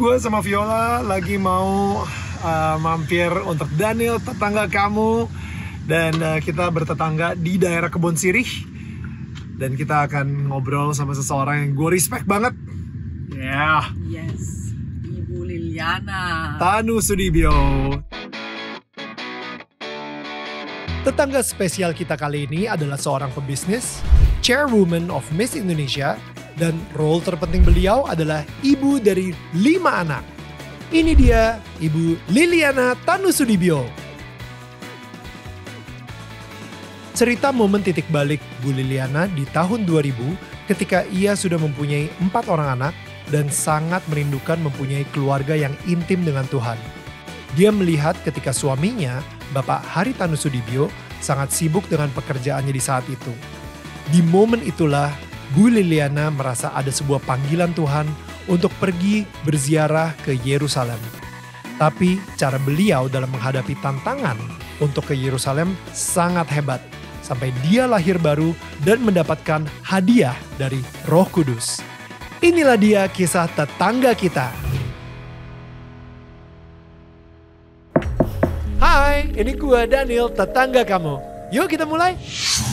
gue sama Viola lagi mau uh, mampir untuk Daniel tetangga kamu dan uh, kita bertetangga di daerah Kebon Sirih dan kita akan ngobrol sama seseorang yang gue respect banget. Ya. Yeah. Yes. Ibu Liliana. Tanu Sudibyo. Tetangga spesial kita kali ini adalah seorang pebisnis, chairwoman of Miss Indonesia, dan role terpenting beliau adalah ibu dari lima anak. Ini dia Ibu Liliana Tanusudibio. Cerita momen titik balik Bu Liliana di tahun 2000 ketika ia sudah mempunyai empat orang anak dan sangat merindukan mempunyai keluarga yang intim dengan Tuhan. Dia melihat ketika suaminya, Bapak Hari Tanusudibio, sangat sibuk dengan pekerjaannya di saat itu. Di momen itulah Bu Liliana merasa ada sebuah panggilan Tuhan untuk pergi berziarah ke Yerusalem. Tapi cara beliau dalam menghadapi tantangan untuk ke Yerusalem sangat hebat. Sampai dia lahir baru dan mendapatkan hadiah dari roh kudus. Inilah dia kisah tetangga kita. Hai, ini gue Daniel, tetangga kamu. Yuk kita mulai.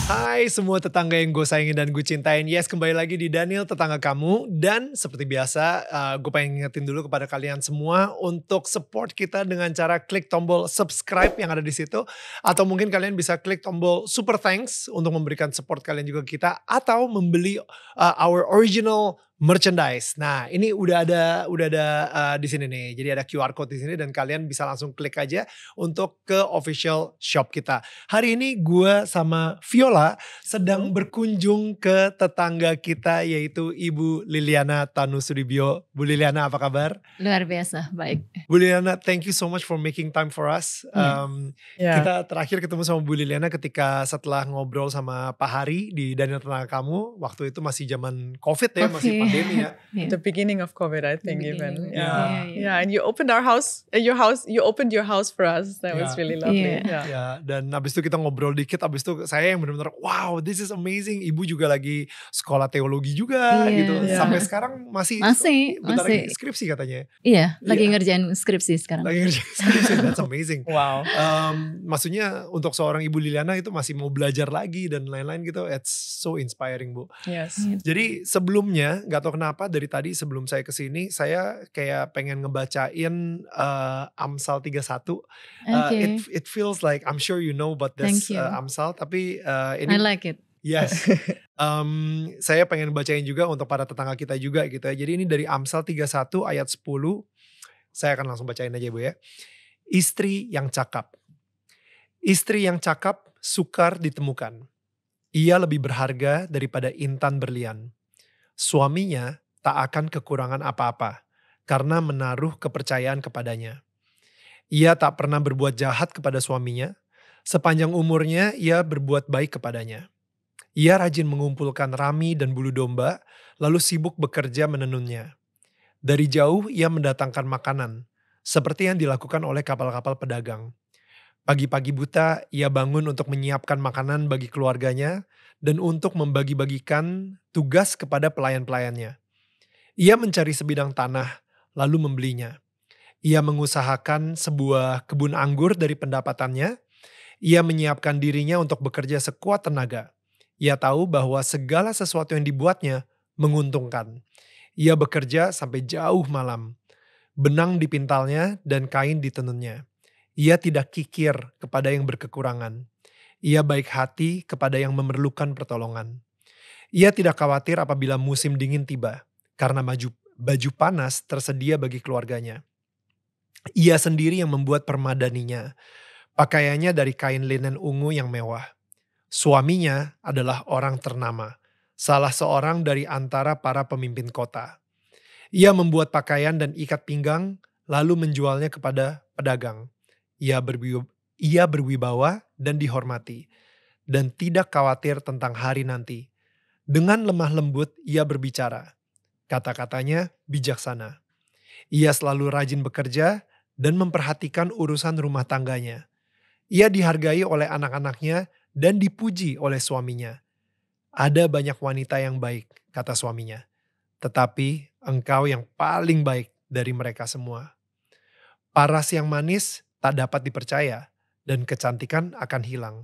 Hai semua tetangga yang gue sayangin dan gue cintain. Yes, kembali lagi di Daniel tetangga kamu dan seperti biasa uh, gue pengen ngingetin dulu kepada kalian semua untuk support kita dengan cara klik tombol subscribe yang ada di situ atau mungkin kalian bisa klik tombol super thanks untuk memberikan support kalian juga kita atau membeli uh, our original merchandise. Nah, ini udah ada udah ada uh, di sini nih. Jadi ada QR code di sini dan kalian bisa langsung klik aja untuk ke official shop kita. Hari ini gue sama Viola sedang hmm. berkunjung ke tetangga kita yaitu Ibu Liliana Tanu Tanusudibio. Bu Liliana, apa kabar? Luar biasa, baik. Bu Liliana, thank you so much for making time for us. Hmm. Um, yeah. Kita terakhir ketemu sama Bu Liliana ketika setelah ngobrol sama Pak Hari di Daniel Tenaga Kamu. Waktu itu masih zaman COVID ya, okay. masih pandemic. Yeah. The beginning of COVID, I think, even. Yeah. Yeah, And you opened our house, uh, your house, you opened your house for us. That was really lovely. Yeah. yeah. Dan abis itu kita ngobrol dikit, abis itu saya yang benar-benar, wow, this is amazing. Ibu juga lagi sekolah teologi juga iya, gitu. Iya. Sampai sekarang masih masih, masih. lagi skripsi katanya. Iya, lagi iya. ngerjain skripsi sekarang. Lagi ngerjain skripsi, that's amazing. wow. Um, maksudnya untuk seorang ibu Liliana itu masih mau belajar lagi dan lain-lain gitu. It's so inspiring bu. Yes. Jadi sebelumnya nggak tahu kenapa dari tadi sebelum saya kesini saya kayak pengen ngebacain uh, Amsal 31. Okay. Uh, it it feels like I'm sure you know about this uh, Amsal tapi uh, ini I like it. Yes. um, saya pengen bacain juga untuk para tetangga kita juga gitu ya. Jadi ini dari Amsal 31 ayat 10. Saya akan langsung bacain aja Bu ya. Istri yang cakap. Istri yang cakap sukar ditemukan. Ia lebih berharga daripada intan berlian suaminya tak akan kekurangan apa-apa karena menaruh kepercayaan kepadanya. Ia tak pernah berbuat jahat kepada suaminya. Sepanjang umurnya, ia berbuat baik kepadanya. Ia rajin mengumpulkan rami dan bulu domba, lalu sibuk bekerja menenunnya. Dari jauh, ia mendatangkan makanan, seperti yang dilakukan oleh kapal-kapal pedagang. Pagi-pagi buta, ia bangun untuk menyiapkan makanan bagi keluarganya, dan untuk membagi-bagikan tugas kepada pelayan-pelayannya. Ia mencari sebidang tanah, lalu membelinya. Ia mengusahakan sebuah kebun anggur dari pendapatannya. Ia menyiapkan dirinya untuk bekerja sekuat tenaga. Ia tahu bahwa segala sesuatu yang dibuatnya menguntungkan. Ia bekerja sampai jauh malam. Benang dipintalnya dan kain ditenunnya. Ia tidak kikir kepada yang berkekurangan ia baik hati kepada yang memerlukan pertolongan. Ia tidak khawatir apabila musim dingin tiba, karena baju, baju panas tersedia bagi keluarganya. Ia sendiri yang membuat permadaninya. Pakaiannya dari kain linen ungu yang mewah. Suaminya adalah orang ternama, salah seorang dari antara para pemimpin kota. Ia membuat pakaian dan ikat pinggang, lalu menjualnya kepada pedagang. Ia, berwibawa, ia berwibawa dan dihormati, dan tidak khawatir tentang hari nanti. Dengan lemah lembut ia berbicara. Kata-katanya bijaksana. Ia selalu rajin bekerja dan memperhatikan urusan rumah tangganya. Ia dihargai oleh anak-anaknya dan dipuji oleh suaminya. Ada banyak wanita yang baik, kata suaminya. Tetapi engkau yang paling baik dari mereka semua. Paras yang manis tak dapat dipercaya, dan kecantikan akan hilang.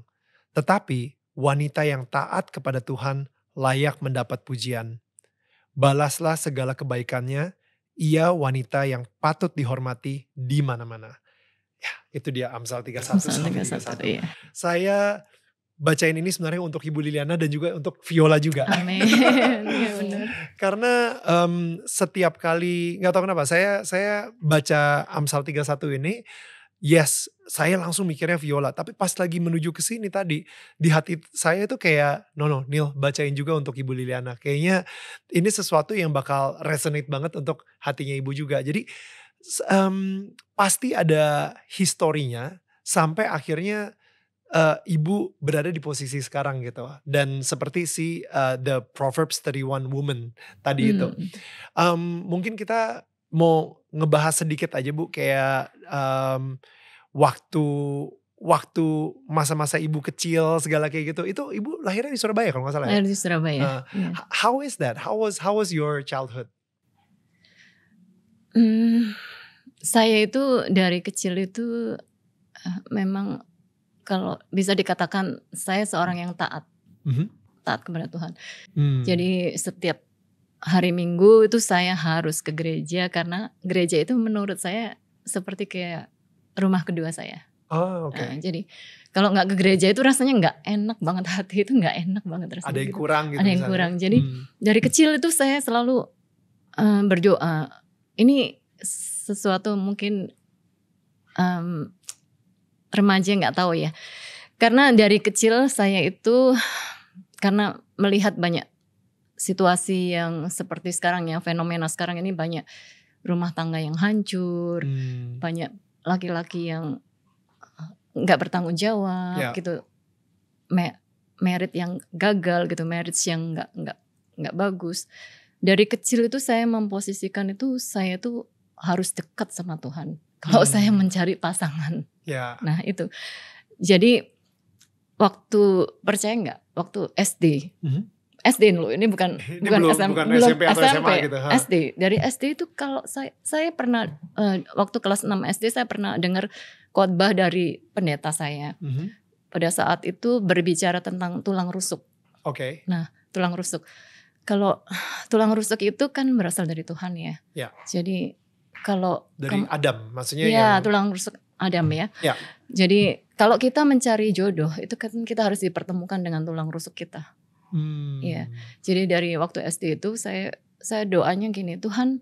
Tetapi wanita yang taat kepada Tuhan layak mendapat pujian. Balaslah segala kebaikannya, ia wanita yang patut dihormati di mana-mana. Ya, itu dia Amsal 31. Amsal 31, 31. Iya. Saya bacain ini sebenarnya untuk Ibu Liliana dan juga untuk Viola juga. Amin. Iya, Karena um, setiap kali nggak tahu kenapa saya saya baca Amsal 31 ini yes saya langsung mikirnya Viola tapi pas lagi menuju ke sini tadi di hati saya itu kayak no no Neil bacain juga untuk Ibu Liliana kayaknya ini sesuatu yang bakal resonate banget untuk hatinya Ibu juga jadi um, pasti ada historinya sampai akhirnya uh, Ibu berada di posisi sekarang gitu dan seperti si uh, the Proverbs 31 woman tadi hmm. itu um, mungkin kita mau ngebahas sedikit aja Bu kayak um, waktu waktu masa-masa ibu kecil segala kayak gitu itu ibu lahirnya di Surabaya kalau nggak salah ya? lahir di Surabaya uh, yeah. how is that how was how was your childhood mm, saya itu dari kecil itu eh, memang kalau bisa dikatakan saya seorang yang taat mm -hmm. taat kepada Tuhan mm. jadi setiap hari Minggu itu saya harus ke gereja karena gereja itu menurut saya seperti kayak rumah kedua saya. Oh, nah, oke. Okay. Nah, jadi kalau nggak ke gereja itu rasanya nggak enak banget hati itu nggak enak banget rasanya. Ada yang gitu. kurang gitu. Ada yang misalnya. kurang. Jadi hmm. dari kecil itu saya selalu um, berdoa. Ini sesuatu mungkin um, remaja nggak tahu ya. Karena dari kecil saya itu karena melihat banyak situasi yang seperti sekarang yang fenomena sekarang ini banyak rumah tangga yang hancur, hmm. banyak laki-laki yang eh, nggak bertanggung jawab yeah. gitu, merit yang gagal gitu, merit yang nggak nggak nggak bagus. Dari kecil itu saya memposisikan itu saya tuh harus dekat sama Tuhan. Kalau hmm. saya mencari pasangan, yeah. nah itu. Jadi waktu percaya nggak? Waktu SD, mm -hmm. SD dulu ini bukan ini bukan, belum, SM, bukan belum SMP atau SMP, SMA gitu. Ha. SD dari SD itu kalau saya saya pernah uh, waktu kelas 6 SD saya pernah dengar khotbah dari pendeta saya. Mm -hmm. Pada saat itu berbicara tentang tulang rusuk. Oke. Okay. Nah, tulang rusuk. Kalau tulang rusuk itu kan berasal dari Tuhan ya. yeah. Jadi kalau dari kamu, Adam maksudnya ya yang... tulang rusuk Adam ya. Ya. Jadi kalau kita mencari jodoh itu kan kita harus dipertemukan dengan tulang rusuk kita. Hmm. Ya, Jadi dari waktu SD itu saya saya doanya gini, Tuhan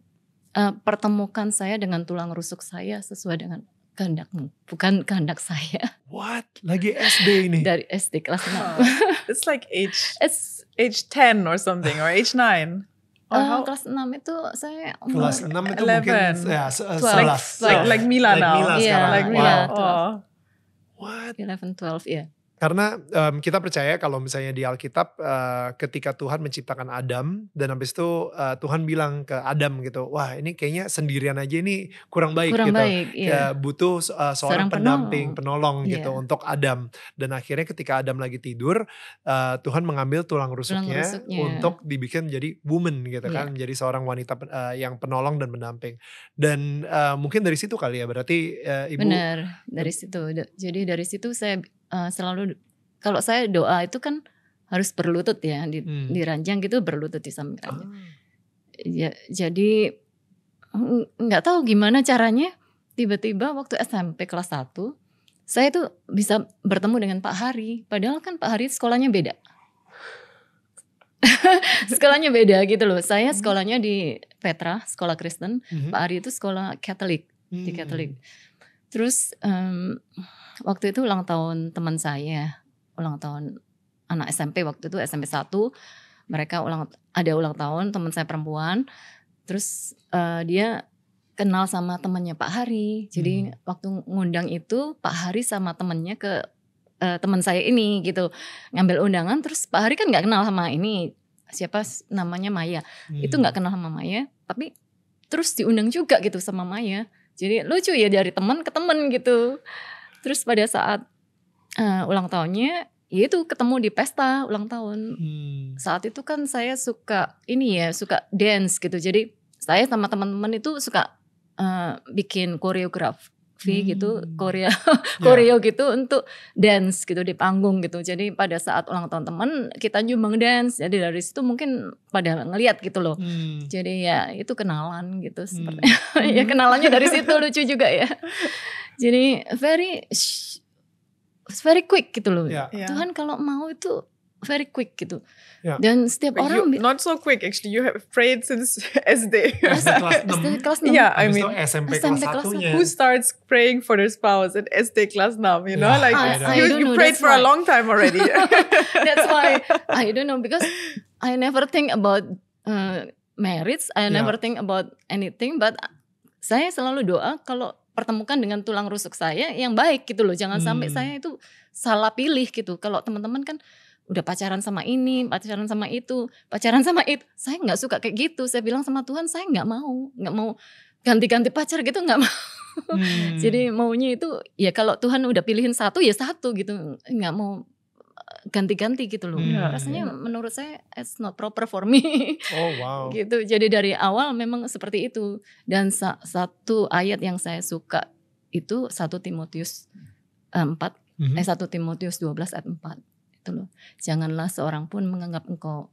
uh, pertemukan saya dengan tulang rusuk saya sesuai dengan kehendakmu, bukan kehendak saya. What? Lagi SD ini? dari SD kelas enam. Huh. It's like age It's age ten or something or age nine. Oh, uh, kelas 6 itu saya kelas 6 itu 11, mungkin ya 11 like, like, like Mila like Mila yeah, sekarang. like Mila. Wow. Oh. What? 11 12 ya. Yeah. Karena um, kita percaya kalau misalnya di Alkitab uh, ketika Tuhan menciptakan Adam dan habis itu uh, Tuhan bilang ke Adam gitu, wah ini kayaknya sendirian aja ini kurang baik kurang gitu. Baik, iya. Ya, butuh uh, seorang, seorang pendamping, penolong, penolong iya. yeah. gitu untuk Adam. Dan akhirnya ketika Adam lagi tidur, uh, Tuhan mengambil tulang rusuknya, tulang rusuknya untuk dibikin jadi woman gitu yeah. kan, jadi seorang wanita uh, yang penolong dan pendamping. Dan uh, mungkin dari situ kali ya berarti uh, ibu. Benar dari situ. Jadi dari situ saya Eh, selalu kalau saya doa itu kan harus berlutut ya di, hmm. di gitu berlutut di samping ranjang. Oh. Ya, jadi nggak tahu gimana caranya tiba-tiba waktu SMP kelas 1 saya tuh bisa bertemu dengan Pak Hari padahal kan Pak Hari sekolahnya beda. sekolahnya beda gitu loh. Saya hmm. sekolahnya di Petra, sekolah Kristen. Mm -hmm. Pak Hari itu sekolah Katolik, mm -hmm. di Katolik. Terus um, waktu itu ulang tahun teman saya, ulang tahun anak SMP waktu itu SMP 1. Mereka ulang ada ulang tahun teman saya perempuan. Terus uh, dia kenal sama temannya Pak Hari. Jadi hmm. waktu ngundang itu Pak Hari sama temannya ke uh, teman saya ini gitu ngambil undangan. Terus Pak Hari kan nggak kenal sama ini siapa namanya Maya. Hmm. Itu nggak kenal sama Maya, tapi terus diundang juga gitu sama Maya. Jadi lucu ya dari teman ke teman gitu. Terus pada saat uh, ulang tahunnya ya itu ketemu di pesta ulang tahun. Hmm. Saat itu kan saya suka ini ya, suka dance gitu. Jadi saya sama teman-teman itu suka uh, bikin koreograf hmm. gitu, Korea ya. koreo gitu untuk dance gitu di panggung gitu. Jadi pada saat ulang tahun teman kita nyumbang dance. Jadi dari situ mungkin pada ngeliat gitu loh. Hmm. Jadi ya itu kenalan gitu hmm. sepertinya Hmm. ya kenalannya dari situ lucu juga ya. jadi very very quick gitu loh yeah. Yeah. Tuhan kalau mau itu very quick gitu. Yeah. Dan setiap But orang you, not so quick actually. You have prayed since SD. SD kelas 6. Yeah, I mean SMP, SMP kelas 1 Who starts praying for their spouse at SD kelas 6, you know? Like I, I you, you know, prayed for why. a long time already. that's why I don't know because I never think about uh, marriage. I yeah. never think about anything but saya selalu doa kalau pertemukan dengan tulang rusuk saya yang baik gitu loh. Jangan hmm. sampai saya itu salah pilih gitu. Kalau teman-teman kan udah pacaran sama ini, pacaran sama itu, pacaran sama itu. Saya nggak suka kayak gitu. Saya bilang sama Tuhan, saya nggak mau, nggak mau ganti-ganti pacar gitu nggak mau. Hmm. Jadi maunya itu ya kalau Tuhan udah pilihin satu ya satu gitu, nggak mau ganti-ganti gitu loh. Yeah, hmm, Rasanya yeah. Hmm. menurut saya it's not proper for me. Oh wow. gitu. Jadi dari awal memang seperti itu. Dan sa satu ayat yang saya suka itu satu Timotius 4 eh, mm -hmm. eh satu Timotius 12 ayat 4. Itu loh. Janganlah seorang pun menganggap engkau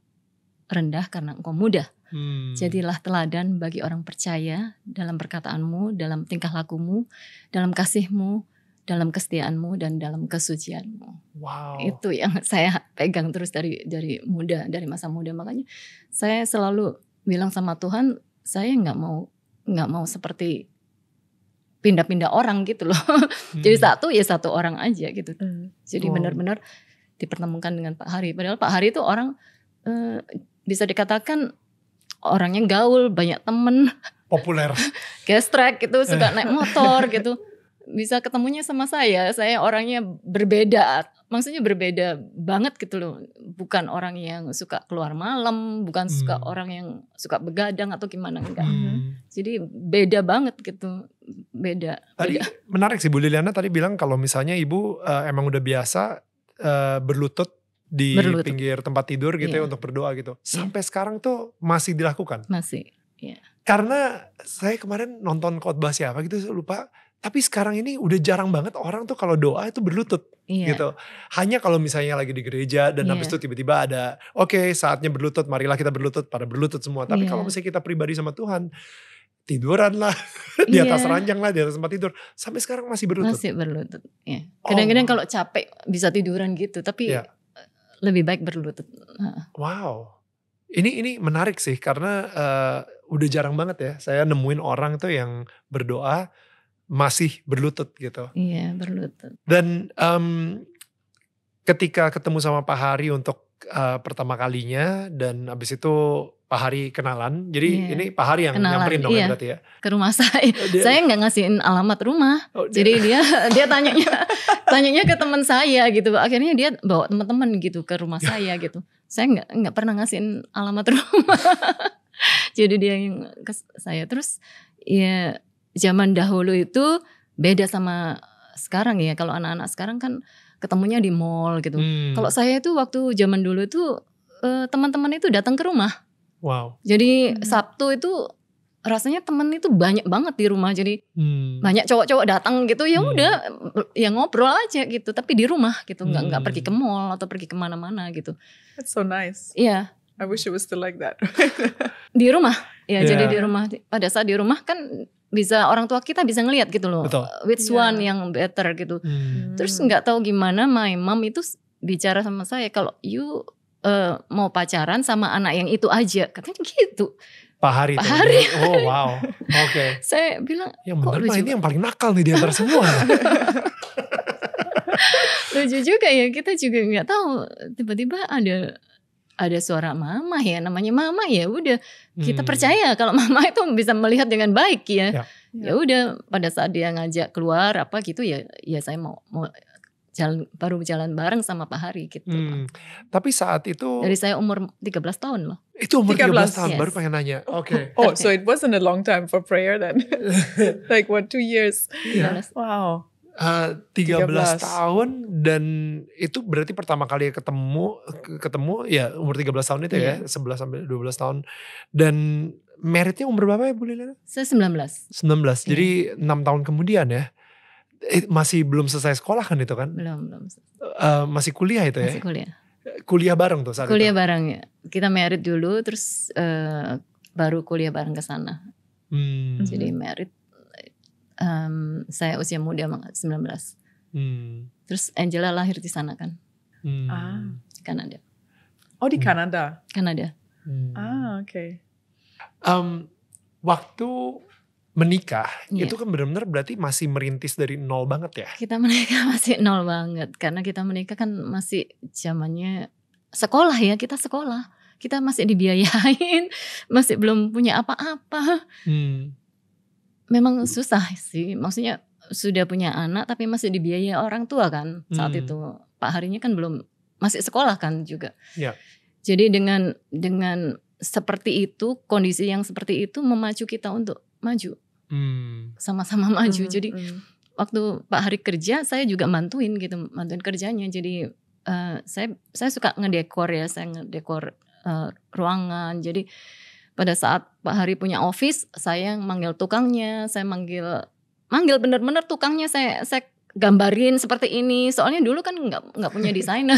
rendah karena engkau muda. Hmm. Jadilah teladan bagi orang percaya dalam perkataanmu, dalam tingkah lakumu, dalam kasihmu, dalam kesetiaanmu dan dalam kesucianmu. Wow. Itu yang saya pegang terus dari dari muda, dari masa muda. Makanya saya selalu bilang sama Tuhan, saya nggak mau nggak mau seperti pindah-pindah orang gitu loh. Hmm. Jadi satu ya satu orang aja gitu. Hmm. Jadi wow. benar-benar dipertemukan dengan Pak Hari. Padahal Pak Hari itu orang eh, bisa dikatakan orangnya gaul, banyak temen. Populer. Gestrek gitu, suka eh. naik motor gitu bisa ketemunya sama saya. Saya orangnya berbeda, maksudnya berbeda banget gitu loh. Bukan orang yang suka keluar malam, bukan hmm. suka orang yang suka begadang atau gimana enggak. Hmm. Jadi beda banget gitu, beda. Tadi beda. menarik sih Bu Liliana tadi bilang kalau misalnya Ibu uh, emang udah biasa uh, berlutut di berlutut. pinggir tempat tidur gitu yeah. ya iya. untuk berdoa gitu. Iya. Sampai yeah. sekarang tuh masih dilakukan. Masih. Yeah. Karena saya kemarin nonton khotbah siapa gitu saya lupa tapi sekarang ini udah jarang banget orang tuh kalau doa itu berlutut yeah. gitu. Hanya kalau misalnya lagi di gereja dan yeah. habis iya. itu tiba-tiba ada oke okay, saatnya berlutut, marilah kita berlutut pada berlutut semua. Tapi yeah. kalau iya. misalnya kita pribadi sama Tuhan tiduran lah di iya. atas ranjang lah di atas tempat tidur sampai sekarang masih berlutut masih berlutut yeah. Oh. kadang-kadang oh. kalau capek bisa tiduran gitu tapi yeah. lebih baik berlutut wow ini ini menarik sih karena uh, udah jarang banget ya saya nemuin orang tuh yang berdoa masih berlutut gitu. Iya berlutut. Dan um, ketika ketemu sama Pak Hari untuk uh, pertama kalinya dan abis itu Pak Hari kenalan. Jadi yeah. ini Pak Hari yang kenalan, nyamperin dong ya iya. berarti ya. Ke rumah saya. Oh, dia, saya nggak ngasihin alamat rumah. Oh, dia. Jadi dia dia tanyanya tanyanya ke teman saya gitu. Akhirnya dia bawa teman-teman gitu ke rumah saya gitu. Saya nggak nggak pernah ngasihin alamat rumah. Jadi dia yang ke saya terus ya zaman dahulu itu beda sama sekarang ya. Kalau anak-anak sekarang kan ketemunya di mall gitu. Hmm. Kalau saya itu waktu zaman dulu itu eh, teman-teman itu datang ke rumah. Wow. Jadi hmm. Sabtu itu rasanya temen itu banyak banget di rumah. Jadi hmm. banyak cowok-cowok datang gitu ya hmm. udah hmm. ya ngobrol aja gitu. Tapi di rumah gitu nggak hmm. nggak pergi ke mall atau pergi kemana-mana gitu. That's so nice. Iya. Yeah. I wish it was still like that. di rumah, ya yeah. jadi iya. di rumah. Pada saat di rumah kan bisa orang tua kita bisa ngelihat gitu loh Betul. which yeah. one yang better gitu hmm. terus nggak tahu gimana my mom itu bicara sama saya kalau you uh, mau pacaran sama anak yang itu aja katanya gitu Pak Hari Pak Hari oh wow oke okay. saya bilang ya kok kok ini yang paling nakal nih di antara semua lucu juga ya kita juga nggak tahu tiba-tiba ada ada suara mama ya namanya mama ya udah kita hmm. percaya kalau mama itu bisa melihat dengan baik ya. ya. Ya, udah pada saat dia ngajak keluar apa gitu ya ya saya mau mau jalan baru jalan bareng sama Pak Hari gitu. Hmm. Tapi saat itu dari saya umur 13 tahun loh. Itu umur 13, 13 tahun yes. baru pengen nanya. Oke. Okay. Oh, so it wasn't a long time for prayer then. like what two years. Yeah. Iya. Wow. Uh, 13, 13 tahun dan itu berarti pertama kali ketemu ketemu ya umur 13 tahun itu yeah. ya 11 iya. sampai 12 tahun dan meritnya umur berapa ya Bu Liliana? Saya 19. 19. Yeah. Jadi 6 iya. tahun kemudian ya. Eh, masih belum selesai sekolah kan itu kan? Belum, belum. Uh, masih kuliah itu masih ya? Masih kuliah. Kuliah bareng tuh saat kuliah itu. bareng ya. Kita merit dulu terus uh, baru kuliah bareng ke sana. Hmm. Jadi merit um, saya usia muda 19 hmm. terus Angela lahir di sana kan hmm. ah. di Kanada oh di hmm. Kanada Kanada hmm. ah oke okay. um, waktu menikah yeah. itu kan benar-benar berarti masih merintis dari nol banget ya kita menikah masih nol banget karena kita menikah kan masih zamannya sekolah ya kita sekolah kita masih dibiayain masih belum punya apa-apa hmm memang susah sih. Maksudnya sudah punya anak tapi masih dibiayai orang tua kan saat hmm. itu. Pak Harinya kan belum masih sekolah kan juga. Ya. Jadi dengan dengan seperti itu kondisi yang seperti itu memacu kita untuk maju. sama hmm. Sama-sama maju. Hmm, Jadi hmm. waktu Pak Hari kerja saya juga bantuin gitu, bantuin kerjanya. Jadi uh, saya saya suka ngedekor ya, saya ngedekor uh, ruangan. Jadi pada saat Pak Hari punya office saya yang manggil tukangnya saya manggil manggil bener-bener tukangnya saya saya gambarin seperti ini soalnya dulu kan nggak nggak punya desainer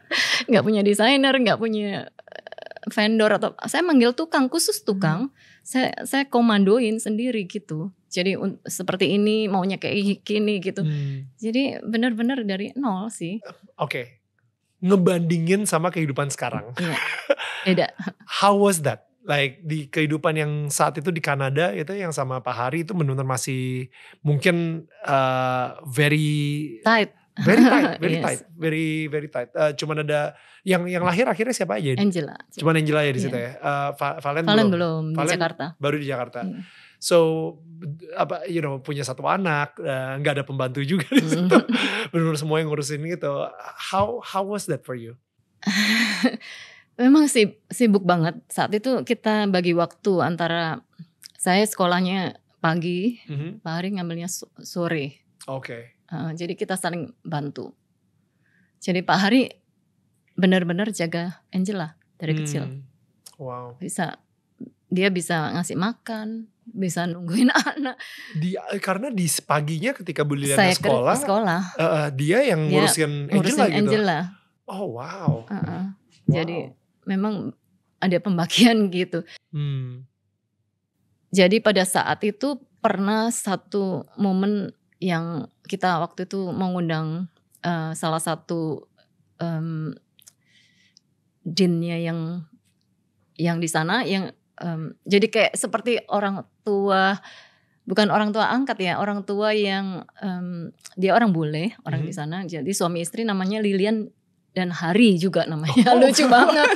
nggak punya desainer nggak punya eh, vendor atau saya manggil tukang khusus tukang hmm. saya saya komandoin sendiri gitu jadi seperti ini maunya kayak gini gitu hmm. jadi benar-benar dari nol sih oke okay. ngebandingin sama kehidupan sekarang yeah. beda how was that like di kehidupan yang saat itu di Kanada itu yang sama Pak Hari itu benar-benar masih mungkin uh, very tight very tight, very yes. tight, very very tight. Uh, cuman ada yang yang lahir akhirnya siapa aja? Angela. Cuman Angela ya di situ yeah. ya. Uh, Valen, Valen belum. Valen di Jakarta. Baru di Jakarta. Hmm. So apa you know punya satu anak, nggak uh, ada pembantu juga di situ. Hmm. Benar-benar semua yang ngurusin gitu. How how was that for you? Memang sibuk banget saat itu kita bagi waktu antara saya sekolahnya pagi, mm-hmm. Pak Hari ngambilnya sore. Oke. Okay. Uh, eh, jadi kita saling bantu. Jadi Pak Hari benar-benar jaga Angela dari hmm. kecil. Wow. Bisa dia bisa ngasih makan, bisa nungguin anak. Dia karena di paginya ketika Bu Liliana saya sekolah, sekolah. Uh, dia yang ngurusin, dia, Angela Angela gitu. Angela. Oh wow. Uh-uh. wow. Jadi memang ada pembagian gitu. Hmm. Jadi pada saat itu pernah satu momen yang kita waktu itu mengundang uh, salah satu um, dinnya yang yang di sana yang um, jadi kayak seperti orang tua bukan orang tua angkat ya orang tua yang um, dia orang bule orang -hmm. di sana jadi suami istri namanya Lilian dan Hari juga namanya oh. lucu banget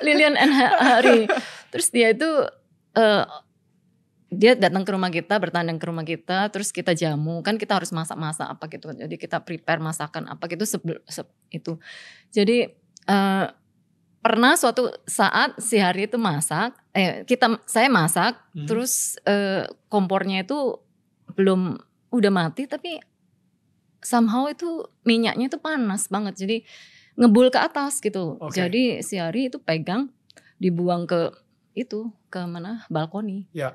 Lilian and Hari terus dia itu uh, dia datang ke rumah kita bertandang ke rumah kita terus kita jamu kan kita harus masak-masak apa gitu jadi kita prepare masakan apa gitu sebelum se itu jadi uh, pernah suatu saat si hari itu masak eh kita saya masak hmm. terus uh, kompornya itu belum udah mati tapi somehow itu minyaknya itu panas banget jadi ngebul ke atas gitu. Okay. Jadi si Ari itu pegang dibuang ke itu ke mana balkoni. Ya.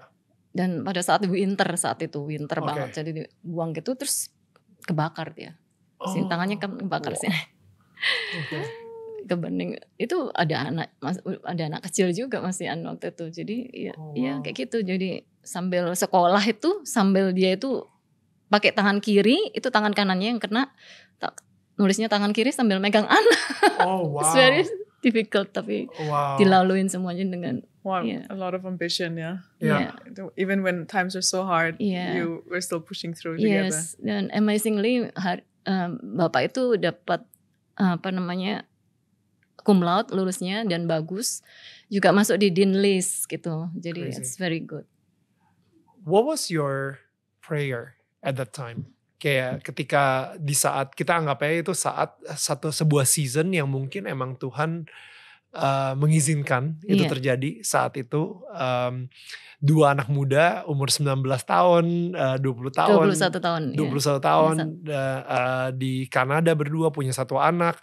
Dan pada saat winter saat itu winter okay. banget jadi dibuang gitu terus kebakar dia. Oh. tangannya kan kebakar wow. sih. Okay. Kebening itu ada anak ada anak kecil juga masih anak waktu itu. Jadi ya, oh, ya kayak gitu. Jadi sambil sekolah itu sambil dia itu pakai tangan kiri itu tangan kanannya yang kena nulisnya tangan kiri sambil megang anak. Oh wow. It's very difficult tapi wow. dilaluin semuanya dengan wow, yeah. a lot of ambition ya. Yeah. yeah. Even when times are so hard, yeah. you were still pushing through together. Yes, dan amazingly hari, um, bapak itu dapat apa namanya cum laude lulusnya dan bagus juga masuk di dean list gitu. Jadi Crazy. it's very good. What was your prayer at that time? kayak ketika di saat kita anggapnya itu saat satu sebuah season yang mungkin emang Tuhan uh, mengizinkan yeah. itu iya. terjadi saat itu um, dua anak muda umur 19 tahun eh, uh, 20 tahun 21 tahun 21 iya. yeah. tahun uh, uh, di Kanada berdua punya satu anak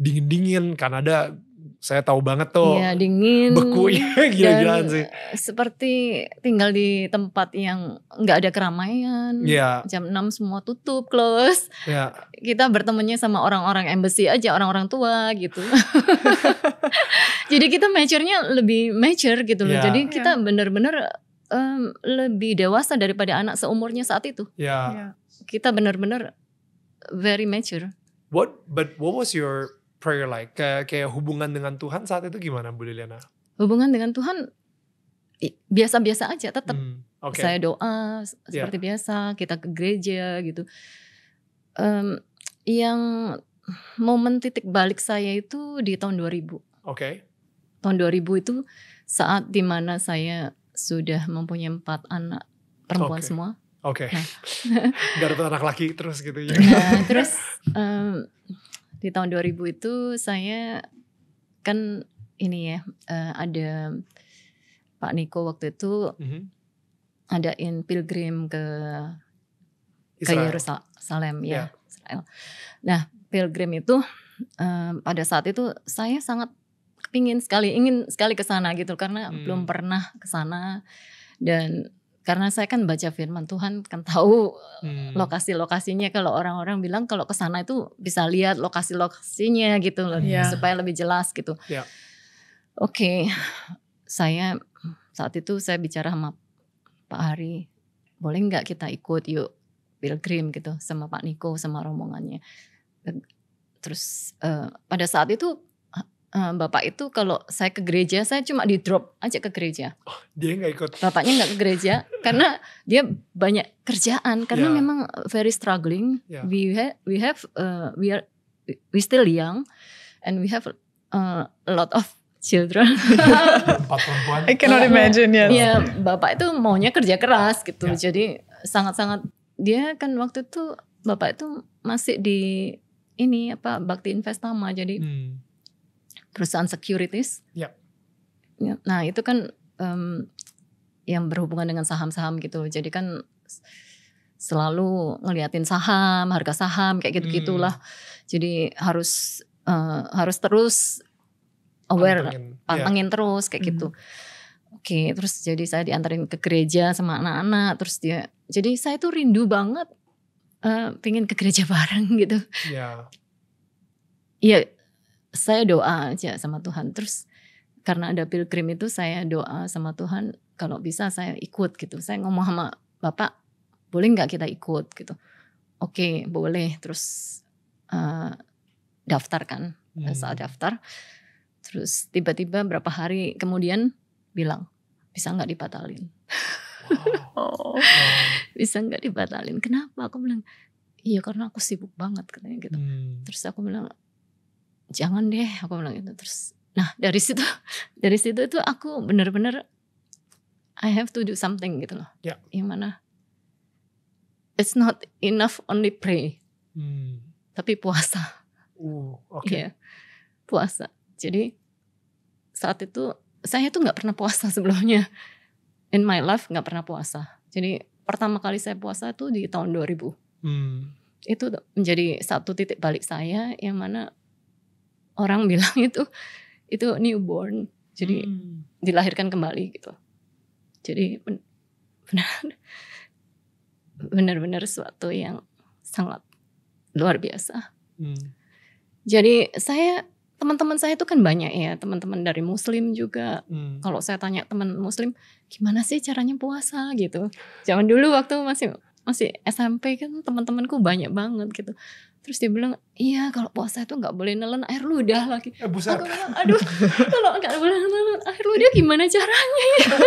dingin-dingin Kanada saya tahu banget tuh. Iya, dingin. Bekunya gila-gilaan sih. Eh, seperti tinggal di tempat yang nggak ada keramaian. Iya. Jam 6 semua tutup, close. Iya. Kita bertemunya sama orang-orang embassy aja, orang-orang tua gitu. Jadi kita mature-nya lebih mature gitu loh. Ya. Jadi iya. kita bener-bener um, lebih dewasa daripada anak seumurnya saat itu. Iya. iya. Kita bener-bener very mature. What but what was your prayer like kayak kayak hubungan dengan Tuhan saat itu gimana Bu Liliana? Hubungan dengan Tuhan biasa-biasa aja tetap hmm, okay. saya doa ya. seperti yeah. biasa kita ke gereja gitu um, yang momen titik balik saya itu di tahun 2000 oke okay. tahun 2000 itu saat dimana saya sudah mempunyai empat anak perempuan okay. semua oke okay. nah. gak dapat anak laki terus gitu ya nah, terus um, di tahun 2000 itu saya kan ini ya uh, ada Pak Niko waktu itu mm -hmm. adain pilgrim ke Israel. ke Yerusalem ya yeah. Israel. Nah pilgrim itu uh, pada saat itu saya sangat pingin sekali ingin sekali ke sana gitu karena hmm. belum pernah ke sana dan karena saya kan baca firman Tuhan kan tahu eh, hmm. lokasi-lokasinya kalau orang-orang bilang kalau ke sana itu bisa lihat lokasi-lokasinya gitu loh yeah. supaya lebih jelas gitu. Yeah. Oke. Okay. Saya saat itu saya bicara sama Pak Hari, boleh nggak kita ikut yuk pilgrim gitu sama Pak Niko sama rombongannya. Terus uh, pada saat itu Eh, bapak itu kalau saya ke gereja saya cuma di drop aja ke gereja. Oh, dia nggak ikut. Bapaknya nggak ke gereja karena dia banyak kerjaan karena yeah. memang eh, very struggling. Yeah. Ya. We have we have uh, we are we still young and we have uh, a lot of children. I cannot iya. imagine ya. Yes. Iya, bapak itu maunya kerja keras gitu. Yeah. Jadi sangat-sangat dia kan waktu itu bapak itu masih di ini apa bakti investama jadi hmm perusahaan securities. Yep. Ya. Ya, nah itu kan um, yang berhubungan dengan saham-saham gitu. Jadi kan selalu ngeliatin saham, harga saham kayak gitu gitulah. Hmm. Jadi harus uh, harus terus aware, pantengin, yeah. Ya. terus kayak gitu. hmm. gitu. Oke, terus jadi saya diantarin ke gereja sama anak-anak, terus dia, jadi saya tuh rindu banget uh, eh, pengen ke gereja bareng gitu. Iya. Yeah. Iya, saya doa aja sama Tuhan terus karena ada pilgrim itu saya doa sama Tuhan kalau bisa saya ikut gitu saya ngomong sama bapak boleh nggak kita ikut gitu oke okay, boleh terus uh, eh, daftar hmm. saat daftar terus tiba-tiba berapa hari kemudian bilang bisa nggak dibatalin wow. Oh. bisa nggak dibatalin kenapa aku bilang iya karena aku sibuk banget katanya gitu hmm. terus aku bilang jangan deh aku bilang gitu terus nah dari situ dari situ itu aku bener-bener I have to do something gitu loh yeah. yang mana it's not enough only pray hmm. tapi puasa uh, okay. Iya. yeah. puasa jadi saat itu saya tuh nggak pernah puasa sebelumnya in my life nggak pernah puasa jadi pertama kali saya puasa tuh di tahun 2000 hmm. itu menjadi satu titik balik saya yang mana orang bilang itu itu newborn jadi hmm. dilahirkan kembali gitu jadi benar benar-benar suatu yang sangat luar biasa hmm. jadi saya teman-teman saya itu kan banyak ya teman-teman dari muslim juga hmm. kalau saya tanya teman muslim gimana sih caranya puasa gitu zaman dulu waktu masih masih SMP kan teman-temanku banyak banget gitu terus dia bilang iya kalau puasa itu nggak boleh nelen air ludah lagi eh, aku bilang aduh kalau nggak boleh nelen air ludah gimana caranya ya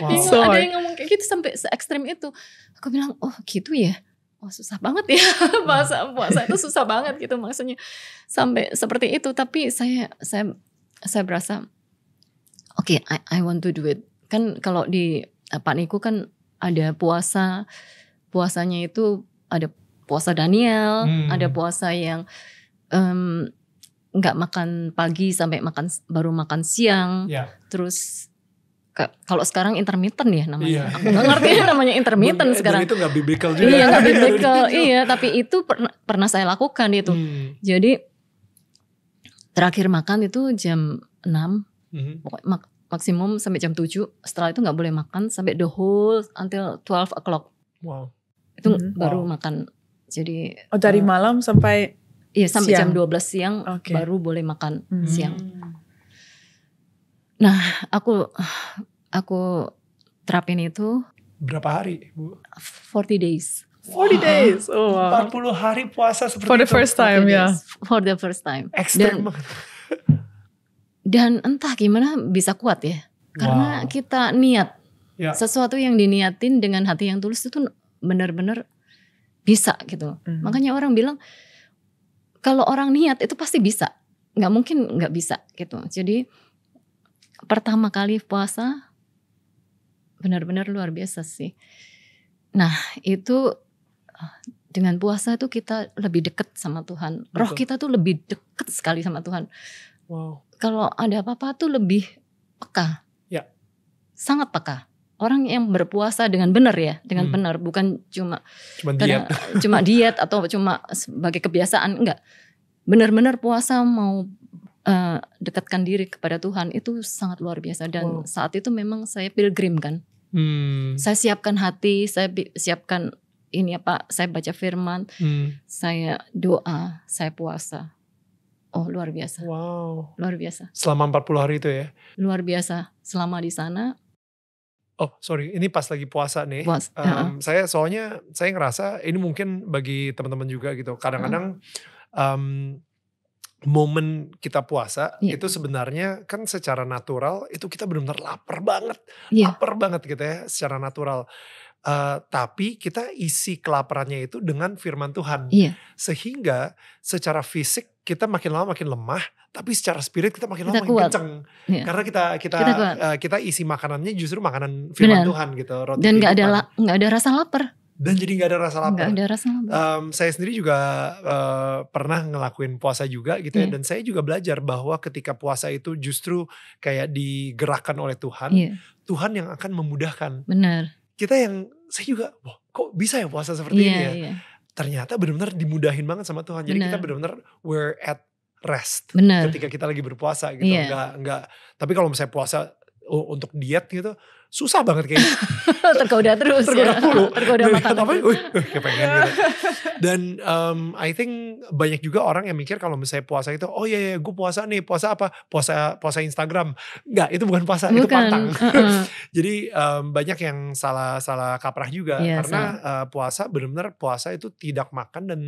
wow. Bingung, so, ada yang ngomong kayak gitu sampai se ekstrim itu aku bilang oh gitu ya oh susah banget ya puasa puasa itu susah banget gitu maksudnya sampai seperti itu tapi saya saya saya berasa oke okay, I I want to do it kan kalau di eh, Pak Niku kan ada puasa puasanya itu ada puasa Daniel, hmm. ada puasa yang nggak um, makan pagi sampai makan baru makan siang, yeah. terus kalau sekarang intermittent ya namanya. Iya. Aku gak ngerti ya namanya intermittent eh, sekarang. Itu gak biblical juga. Iya gak biblical. iya tapi itu pernah, pernah saya lakukan itu. Hmm. Jadi terakhir makan itu jam 6. Hmm. Mak maksimum sampai jam 7. Setelah itu gak boleh makan sampai the whole until 12 o'clock. Wow. Itu hmm. baru wow. makan jadi Oh dari uh, malam sampai Iya sampai siang. jam 12 siang okay. baru boleh makan hmm. siang. Nah, aku aku terapin itu berapa hari, Bu? 40 days. 40 wow. days. Oh, wow. 40 hari puasa seperti For the first time, ya. Yeah. For the first time. Extreme. dan, dan entah gimana bisa kuat ya. Karena wow. kita niat. Yeah. Sesuatu yang diniatin dengan hati yang tulus itu benar-benar bisa gitu. Hmm. Makanya orang bilang kalau orang niat itu pasti bisa. Nggak mungkin nggak bisa gitu. Jadi pertama kali puasa benar-benar luar biasa sih. Nah, itu eh, dengan puasa itu kita lebih dekat sama Tuhan. Betul. Roh kita tuh lebih dekat sekali sama Tuhan. Wow. Kalau ada apa-apa tuh lebih peka. Ya. Sangat peka orang yang berpuasa dengan benar ya, dengan hmm. benar, bukan cuma cuma diet, karena, cuma diet atau cuma sebagai kebiasaan enggak. Benar-benar puasa mau uh, dekatkan diri kepada Tuhan itu sangat luar biasa dan wow. saat itu memang saya pilgrim kan. Hmm. Saya siapkan hati, saya siapkan ini apa? Saya baca firman, hmm. saya doa, saya puasa. Oh, luar biasa. Wow. Luar biasa. Selama 40 hari itu ya. Luar biasa. Selama di sana Oh sorry, ini pas lagi puasa nih. Puas, um, uh -huh. Saya soalnya saya ngerasa ini mungkin bagi teman-teman juga gitu. Kadang-kadang momen kita puasa yeah. itu sebenarnya kan secara natural itu kita benar-benar lapar banget, yeah. lapar banget gitu ya secara natural. Uh, tapi kita isi kelaparannya itu dengan firman Tuhan. Iya. Sehingga secara fisik kita makin lama makin lemah, tapi secara spirit kita makin kita makin kenceng. Iya. Karena kita kita kita, uh, kita isi makanannya justru makanan firman Benar. Tuhan gitu. Roti Dan nggak ada nggak ada rasa lapar dan jadi nggak ada rasa lapar. Gak ada rasa lapar. Um, saya sendiri juga uh, pernah ngelakuin puasa juga gitu yeah. ya, iya. dan saya juga belajar bahwa ketika puasa itu justru kayak digerakkan oleh Tuhan, yeah. Tuhan yang akan memudahkan. Benar kita yang saya juga wah kok bisa ya puasa seperti yeah, ini ya yeah. ternyata benar-benar dimudahin banget sama Tuhan jadi bener. kita benar-benar we're at rest bener. ketika kita lagi berpuasa gitu yeah. nggak nggak tapi kalau misalnya puasa untuk diet gitu susah banget kayaknya. Gitu. tergoda terus. tergoda ya. mulu. tergoda mata. Apa, uh, kepengen gitu. Dan um, I think banyak juga orang yang mikir kalau misalnya puasa itu, oh iya, iya gue puasa nih, puasa apa? Puasa puasa Instagram. Enggak, itu bukan puasa, bukan. itu pantang. Jadi um, banyak yang salah-salah kaprah juga. Yeah, karena uh, puasa benar-benar puasa itu tidak makan dan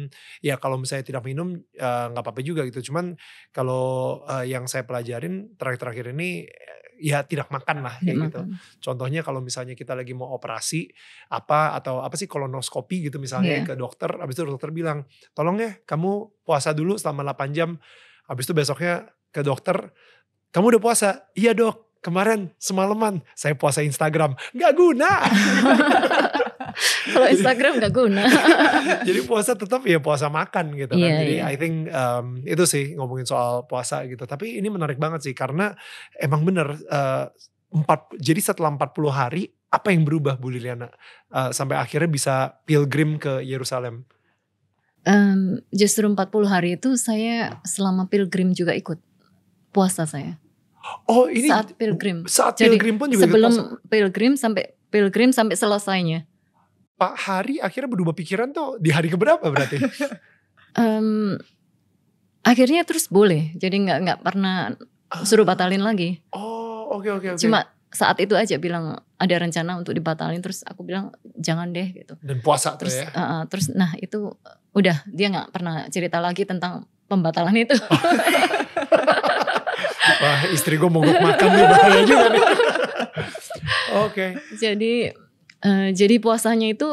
ya kalau misalnya tidak minum eh, nggak uh, apa-apa juga gitu. Cuman kalau uh, yang saya pelajarin terakhir-terakhir ini ya tidak makan lah kayak gitu. Makan. Contohnya kalau misalnya kita lagi mau operasi apa atau apa sih kolonoskopi gitu misalnya yeah. ke dokter, habis itu dokter bilang, "Tolong ya, kamu puasa dulu selama 8 jam." Habis itu besoknya ke dokter, "Kamu udah puasa?" "Iya, Dok." Kemarin semalaman saya puasa Instagram, nggak guna. Kalau Instagram gak guna. jadi puasa tetap ya puasa makan gitu kan. Yeah, jadi yeah. I think um, itu sih ngomongin soal puasa gitu. Tapi ini menarik banget sih karena emang bener uh, empat jadi setelah 40 hari apa yang berubah Bu Liliana uh, sampai akhirnya bisa pilgrim ke Yerusalem? Um, justru 40 hari itu saya selama pilgrim juga ikut puasa saya. Oh ini saat pilgrim. Saat Jadi, pilgrim pun juga sebelum ikut puasa. pilgrim sampai pilgrim sampai selesainya. Pak Hari akhirnya berubah pikiran tuh di hari keberapa berarti? um, akhirnya terus boleh, jadi nggak nggak pernah ah. suruh batalin lagi. Oh oke okay, oke. Okay, okay. Cuma saat itu aja bilang ada rencana untuk dibatalin, terus aku bilang jangan deh gitu. Dan puasa terus, ya? Uh, terus nah itu udah dia nggak pernah cerita lagi tentang pembatalan itu. Wah istri gue mau makan nih bahaya juga nih. oke. Okay. Jadi Uh, jadi puasanya itu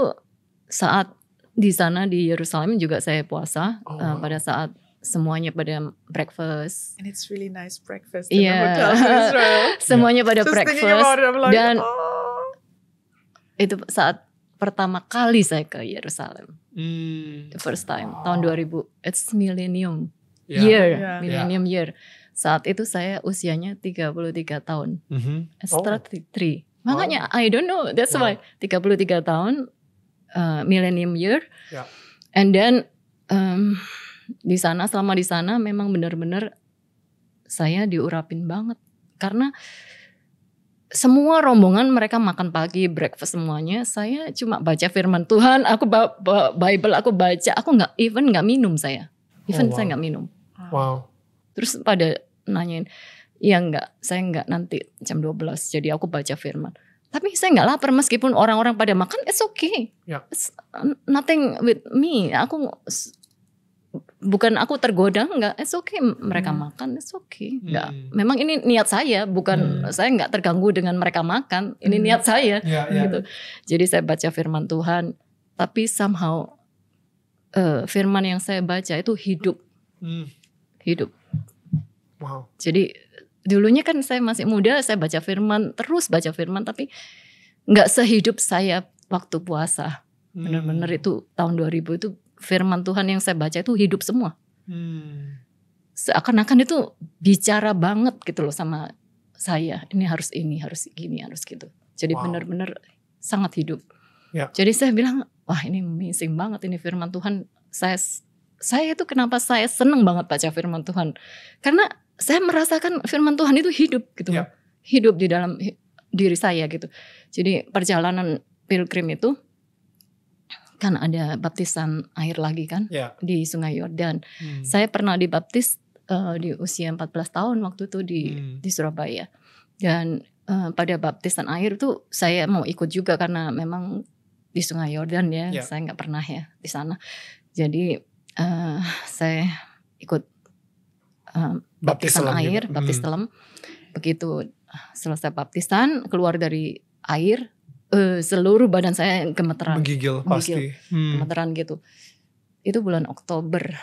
saat di sana di Yerusalem juga saya puasa eh, oh, wow. uh, pada saat semuanya pada breakfast. And it's really nice breakfast. Iya. Yeah. semuanya yeah. pada Just breakfast it, like, dan oh. itu saat pertama kali saya ke Yerusalem. Mm. The first time oh. tahun 2000. It's millennium yeah. year, yeah. millennium yeah. year. Saat itu saya usianya 33 tahun. Mm -hmm. oh. 33. Makanya wow. I don't know. That's yeah. why 33 tahun uh, millennium year. Yeah. And then um, di sana selama di sana memang benar-benar saya diurapin banget karena semua rombongan mereka makan pagi breakfast semuanya saya cuma baca firman Tuhan aku bawa Bible aku baca aku nggak even nggak minum saya even oh, wow. saya nggak minum wow terus pada nanyain Iya enggak, saya enggak nanti jam 12. Jadi aku baca firman. Tapi saya enggak lapar meskipun orang-orang pada makan, it's okay. Ya. It's nothing with me. Aku bukan aku tergoda enggak, it's okay mereka hmm. makan, it's okay. Enggak. Hmm. Memang ini niat saya, bukan hmm. saya enggak terganggu dengan mereka makan. Ini hmm. niat saya ya, ya. gitu. Jadi saya baca firman Tuhan, tapi somehow uh, firman yang saya baca itu hidup. Hmm. Hidup. Wow. Jadi dulunya kan saya masih muda, saya baca firman, terus baca firman tapi nggak sehidup saya waktu puasa. Benar-benar hmm. itu tahun 2000 itu firman Tuhan yang saya baca itu hidup semua. Hmm. Seakan-akan itu bicara banget gitu loh sama saya. Ini harus ini, harus gini, harus gitu. Jadi wow. benar-benar sangat hidup. Ya. Jadi saya bilang, wah ini amazing banget ini firman Tuhan. Saya saya itu kenapa saya seneng banget baca firman Tuhan. Karena saya merasakan firman Tuhan itu hidup gitu. Yeah. Hidup di dalam diri saya gitu. Jadi perjalanan pilgrim itu kan ada baptisan air lagi kan yeah. di Sungai Yordan. Hmm. Saya pernah dibaptis uh, di usia 14 tahun waktu itu di hmm. di Surabaya. Dan uh, pada baptisan air itu saya mau ikut juga karena memang di Sungai Yordan ya, yeah. saya nggak pernah ya di sana. Jadi uh, saya ikut Eh, baptisan baptis air, gitu. baptis dalam. Hmm. Begitu eh, selesai baptisan, keluar dari air, uh, seluruh badan saya gemeteran. Menggigil pasti. hmm. Gemeteran gitu. Itu bulan Oktober.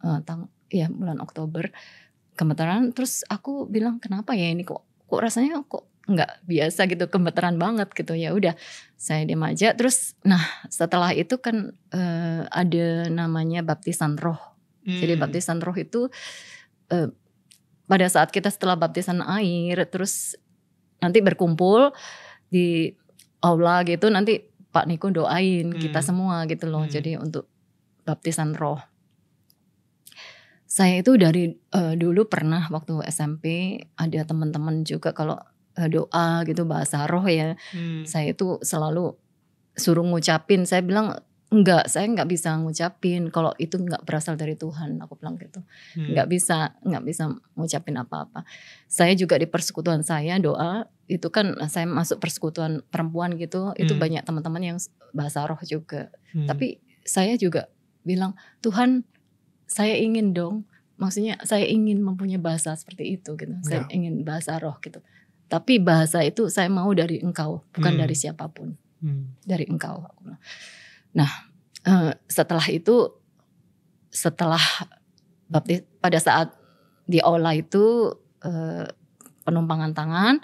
Uh, tang ya bulan Oktober gemeteran terus aku bilang kenapa ya ini kok kok rasanya kok nggak biasa gitu gemeteran banget gitu ya udah saya diam aja terus nah setelah itu kan uh, ada namanya baptisan roh hmm. jadi baptisan roh itu Eh, pada saat kita setelah baptisan air terus nanti berkumpul di aula gitu nanti Pak Niko doain hmm. kita semua gitu loh hmm. jadi untuk baptisan roh saya itu dari uh, dulu pernah waktu SMP ada teman-teman juga kalau uh, doa gitu bahasa roh ya hmm. saya itu selalu suruh ngucapin saya bilang Enggak, saya enggak bisa ngucapin kalau itu enggak berasal dari Tuhan. Aku bilang gitu, hmm. nggak bisa, enggak bisa ngucapin apa-apa. Saya juga di persekutuan saya doa itu kan saya masuk persekutuan perempuan gitu, hmm. itu banyak teman-teman yang bahasa roh juga. Hmm. Tapi saya juga bilang Tuhan, saya ingin dong, maksudnya saya ingin mempunyai bahasa seperti itu gitu. Saya ya. ingin bahasa roh gitu. Tapi bahasa itu saya mau dari Engkau, bukan hmm. dari siapapun. Hmm. Dari Engkau. Aku bilang Nah, eh, setelah itu setelah baptis pada saat di itu eh, penumpangan tangan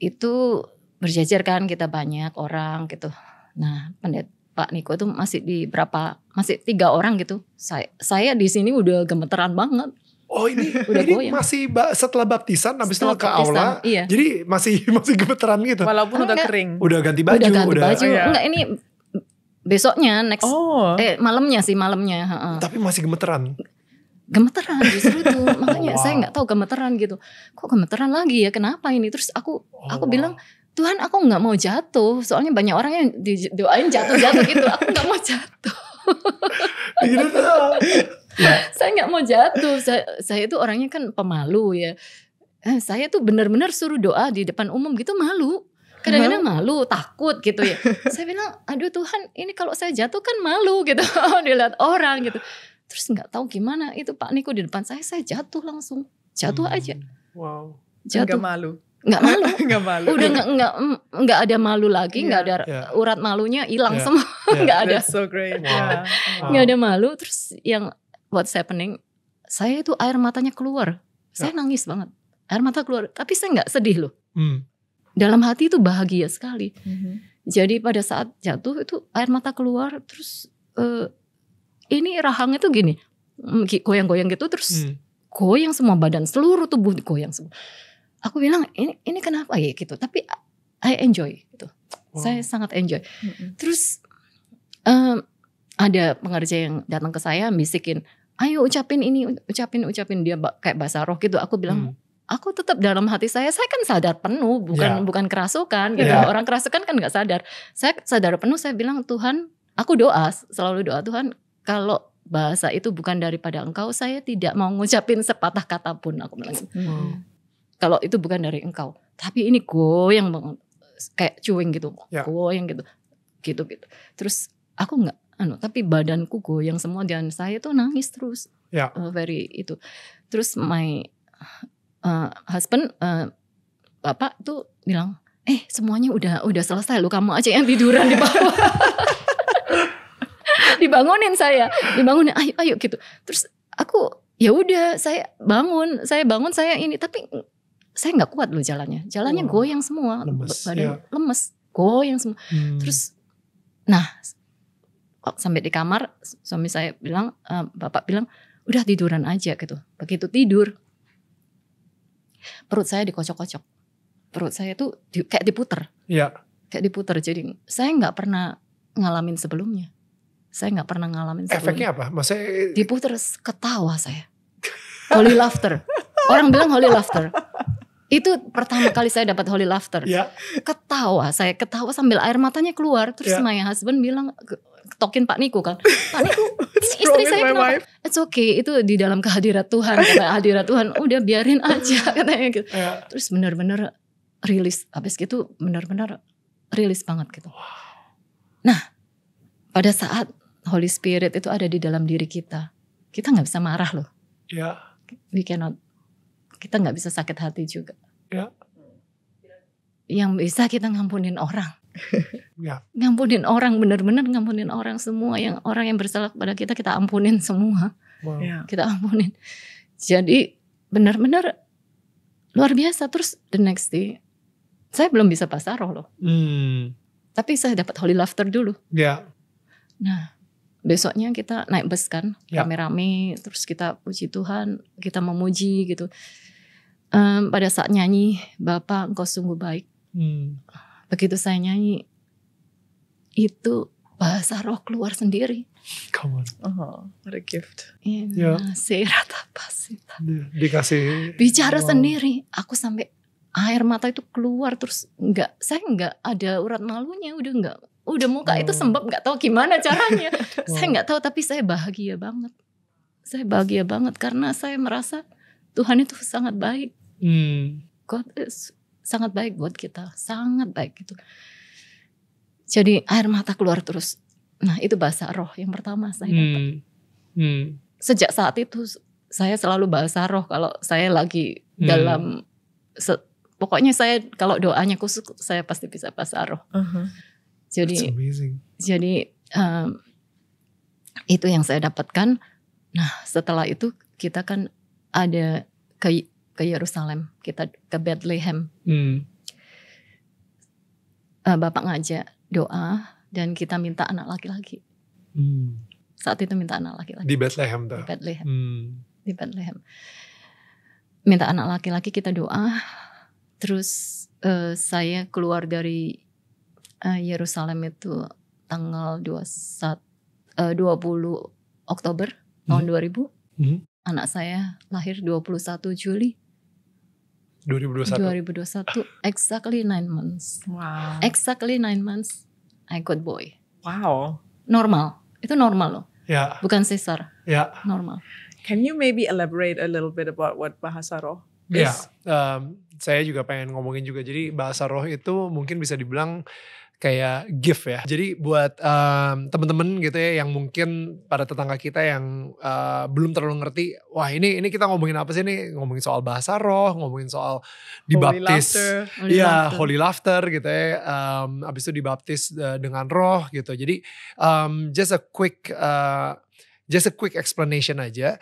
itu berjajar kan kita banyak orang gitu. Nah, pendet Pak Niko itu masih di berapa masih tiga orang gitu. Saya saya di sini udah gemeteran banget. Oh ini, udah ini goyang. masih ba setelah baptisan habis setelah itu ke aula. Iya. Jadi masih masih gemeteran gitu. Walaupun udah kering. Udah ganti baju, udah ganti udah, baju. iya. Enggak ini besoknya next oh. eh malamnya sih malamnya tapi masih gemeteran gemeteran justru itu makanya wow. saya nggak tahu gemeteran gitu kok gemeteran lagi ya kenapa ini terus aku oh, aku wow. bilang Tuhan aku nggak mau jatuh soalnya banyak orang yang doain jatuh-jatuh gitu aku nggak mau jatuh ya. saya nggak mau jatuh saya, saya itu orangnya kan pemalu ya eh, saya tuh benar-benar suruh doa di depan umum gitu malu kadang-kadang uh-huh. malu takut gitu ya saya bilang aduh Tuhan ini kalau saya jatuh kan malu gitu oh, dilihat orang gitu terus nggak tahu gimana itu Pak Niko di depan saya saya jatuh langsung jatuh hmm. aja wow jatuh nggak malu nggak malu nggak malu udah nggak nggak mm, nggak ada malu lagi iya. nggak yeah, ada yeah. urat malunya hilang yeah, semua iya. nggak ada That's so great nggak wow. ada malu terus yang what's happening saya itu air matanya keluar saya iya. nangis banget air mata keluar tapi saya nggak sedih loh hmm dalam hati itu bahagia sekali. Mm-hmm. Jadi pada saat jatuh itu air mata keluar terus uh, ini rahangnya tuh gini mm, goyang-goyang gitu terus mm. goyang semua badan seluruh tubuh goyang semua. Aku bilang ini ini kenapa ya gitu tapi I enjoy itu, Wow. Saya sangat enjoy. Mm-hmm. Terus um, ada pengerja yang datang ke saya bisikin ayo ucapin ini ucapin ucapin dia kayak bahasa roh gitu aku bilang hmm aku tetap dalam hati saya saya kan sadar penuh bukan yeah. bukan kerasukan gitu yeah. Ya. orang kerasukan kan nggak sadar saya sadar penuh saya bilang Tuhan aku doa selalu doa Tuhan kalau bahasa itu bukan daripada engkau saya tidak mau ngucapin sepatah kata pun aku bilang gitu. hmm. kalau itu bukan dari engkau tapi ini goyang banget kayak cuing gitu yeah. goyang gitu gitu gitu terus aku nggak anu tapi badanku goyang semua dan saya tuh nangis terus yeah. Ya. uh, very itu terus my uh, husband uh, bapak tuh bilang eh semuanya udah udah selesai lu kamu aja yang tiduran di bawah dibangunin saya dibangunin ayo ayo gitu terus aku ya udah saya bangun saya bangun saya ini tapi saya nggak kuat loh jalannya jalannya oh, goyang semua lemes, badan ya. lemes goyang semua hmm. terus nah sampai di kamar suami saya bilang uh, bapak bilang udah tiduran aja gitu begitu tidur perut saya dikocok-kocok. Perut saya tuh di, kayak diputer. Iya. Kayak diputer. Jadi saya nggak pernah ngalamin sebelumnya. Saya nggak pernah ngalamin sebelumnya. Efeknya apa? Maksudnya... Eh, diputer ketawa saya. Holy laughter. Orang bilang holy laughter. Itu pertama kali saya dapat holy laughter. Iya. Ketawa, saya ketawa sambil air matanya keluar. Terus ya. my husband bilang, stokin Pak Niko kan. Pak Niko istri saya kenapa? Wife. It's okay, itu di dalam kehadiran Tuhan. Kata hadirat Tuhan, udah biarin aja katanya gitu. Yeah. Terus benar-benar rilis. Habis gitu benar-benar rilis banget gitu. Nah, pada saat Holy Spirit itu ada di dalam diri kita, kita nggak bisa marah loh. Ya. Yeah. We cannot. Kita nggak bisa sakit hati juga. Ya. Yeah. Yang bisa kita ngampunin orang ya. Ngampunin orang bener-bener ngampunin orang semua yang orang yang bersalah kepada kita kita ampunin semua. Wow. Ya. Kita ampunin. Jadi bener-bener luar biasa terus the next day saya belum bisa pasaroh loh. Hmm. Tapi saya dapat holy laughter dulu. Ya. Nah, besoknya kita naik bus kan rame ya. rame-rame terus kita puji Tuhan kita memuji gitu um, pada saat nyanyi Bapak engkau sungguh baik hmm begitu saya nyanyi itu bahasa roh keluar sendiri. Come on. Oh, what a gift. Iya. Yeah. Serata pasita. Iya, dikasih. Bicara wow. sendiri. Aku sampai air mata itu keluar terus nggak saya nggak ada urat malunya udah nggak udah muka itu oh. sembab nggak tahu gimana caranya saya nggak tahu tapi saya bahagia banget saya bahagia banget karena saya merasa Tuhan itu sangat baik hmm. God is sangat baik buat kita, sangat baik gitu. Jadi air mata keluar terus. Nah itu bahasa roh yang pertama saya hmm. dapat. Hmm. Sejak saat itu saya selalu bahasa roh kalau saya lagi hmm. dalam pokoknya saya kalau doanya khusus saya pasti bisa bahasa roh. Uh-huh. Jadi jadi um, itu yang saya dapatkan. Nah setelah itu kita kan ada ke ke Yerusalem, kita ke Bethlehem. Hmm. Eh, Bapak ngajak doa dan kita minta anak laki-laki. Hmm. Saat itu minta anak laki-laki. Di Bethlehem tuh. Di Bethlehem. Hmm. Di Bethlehem. Minta anak laki-laki kita doa. Terus uh, saya keluar dari uh, Yerusalem itu tanggal 21 uh, 20 Oktober hmm. tahun hmm. 2000. Hmm. Anak saya lahir 21 Juli 2021. 2021 exactly nine months. Wow. Exactly nine months I got boy. Wow. Normal. Itu normal loh. Ya. Yeah. Bukan sesar. Ya. Yeah. Normal. Can you maybe elaborate a little bit about what bahasa roh? Ya. Yeah. Um, saya juga pengen ngomongin juga. Jadi bahasa roh itu mungkin bisa dibilang kayak gift ya. Jadi buat um, temen-temen gitu ya yang mungkin pada tetangga kita yang uh, belum terlalu ngerti, wah ini ini kita ngomongin apa sih nih? Ngomongin soal bahasa roh, ngomongin soal dibaptis, ya holy, iya, holy laughter gitu ya. Um, mmm, abis itu dibaptis uh, dengan roh gitu. Jadi um, just a quick uh, just a quick explanation aja.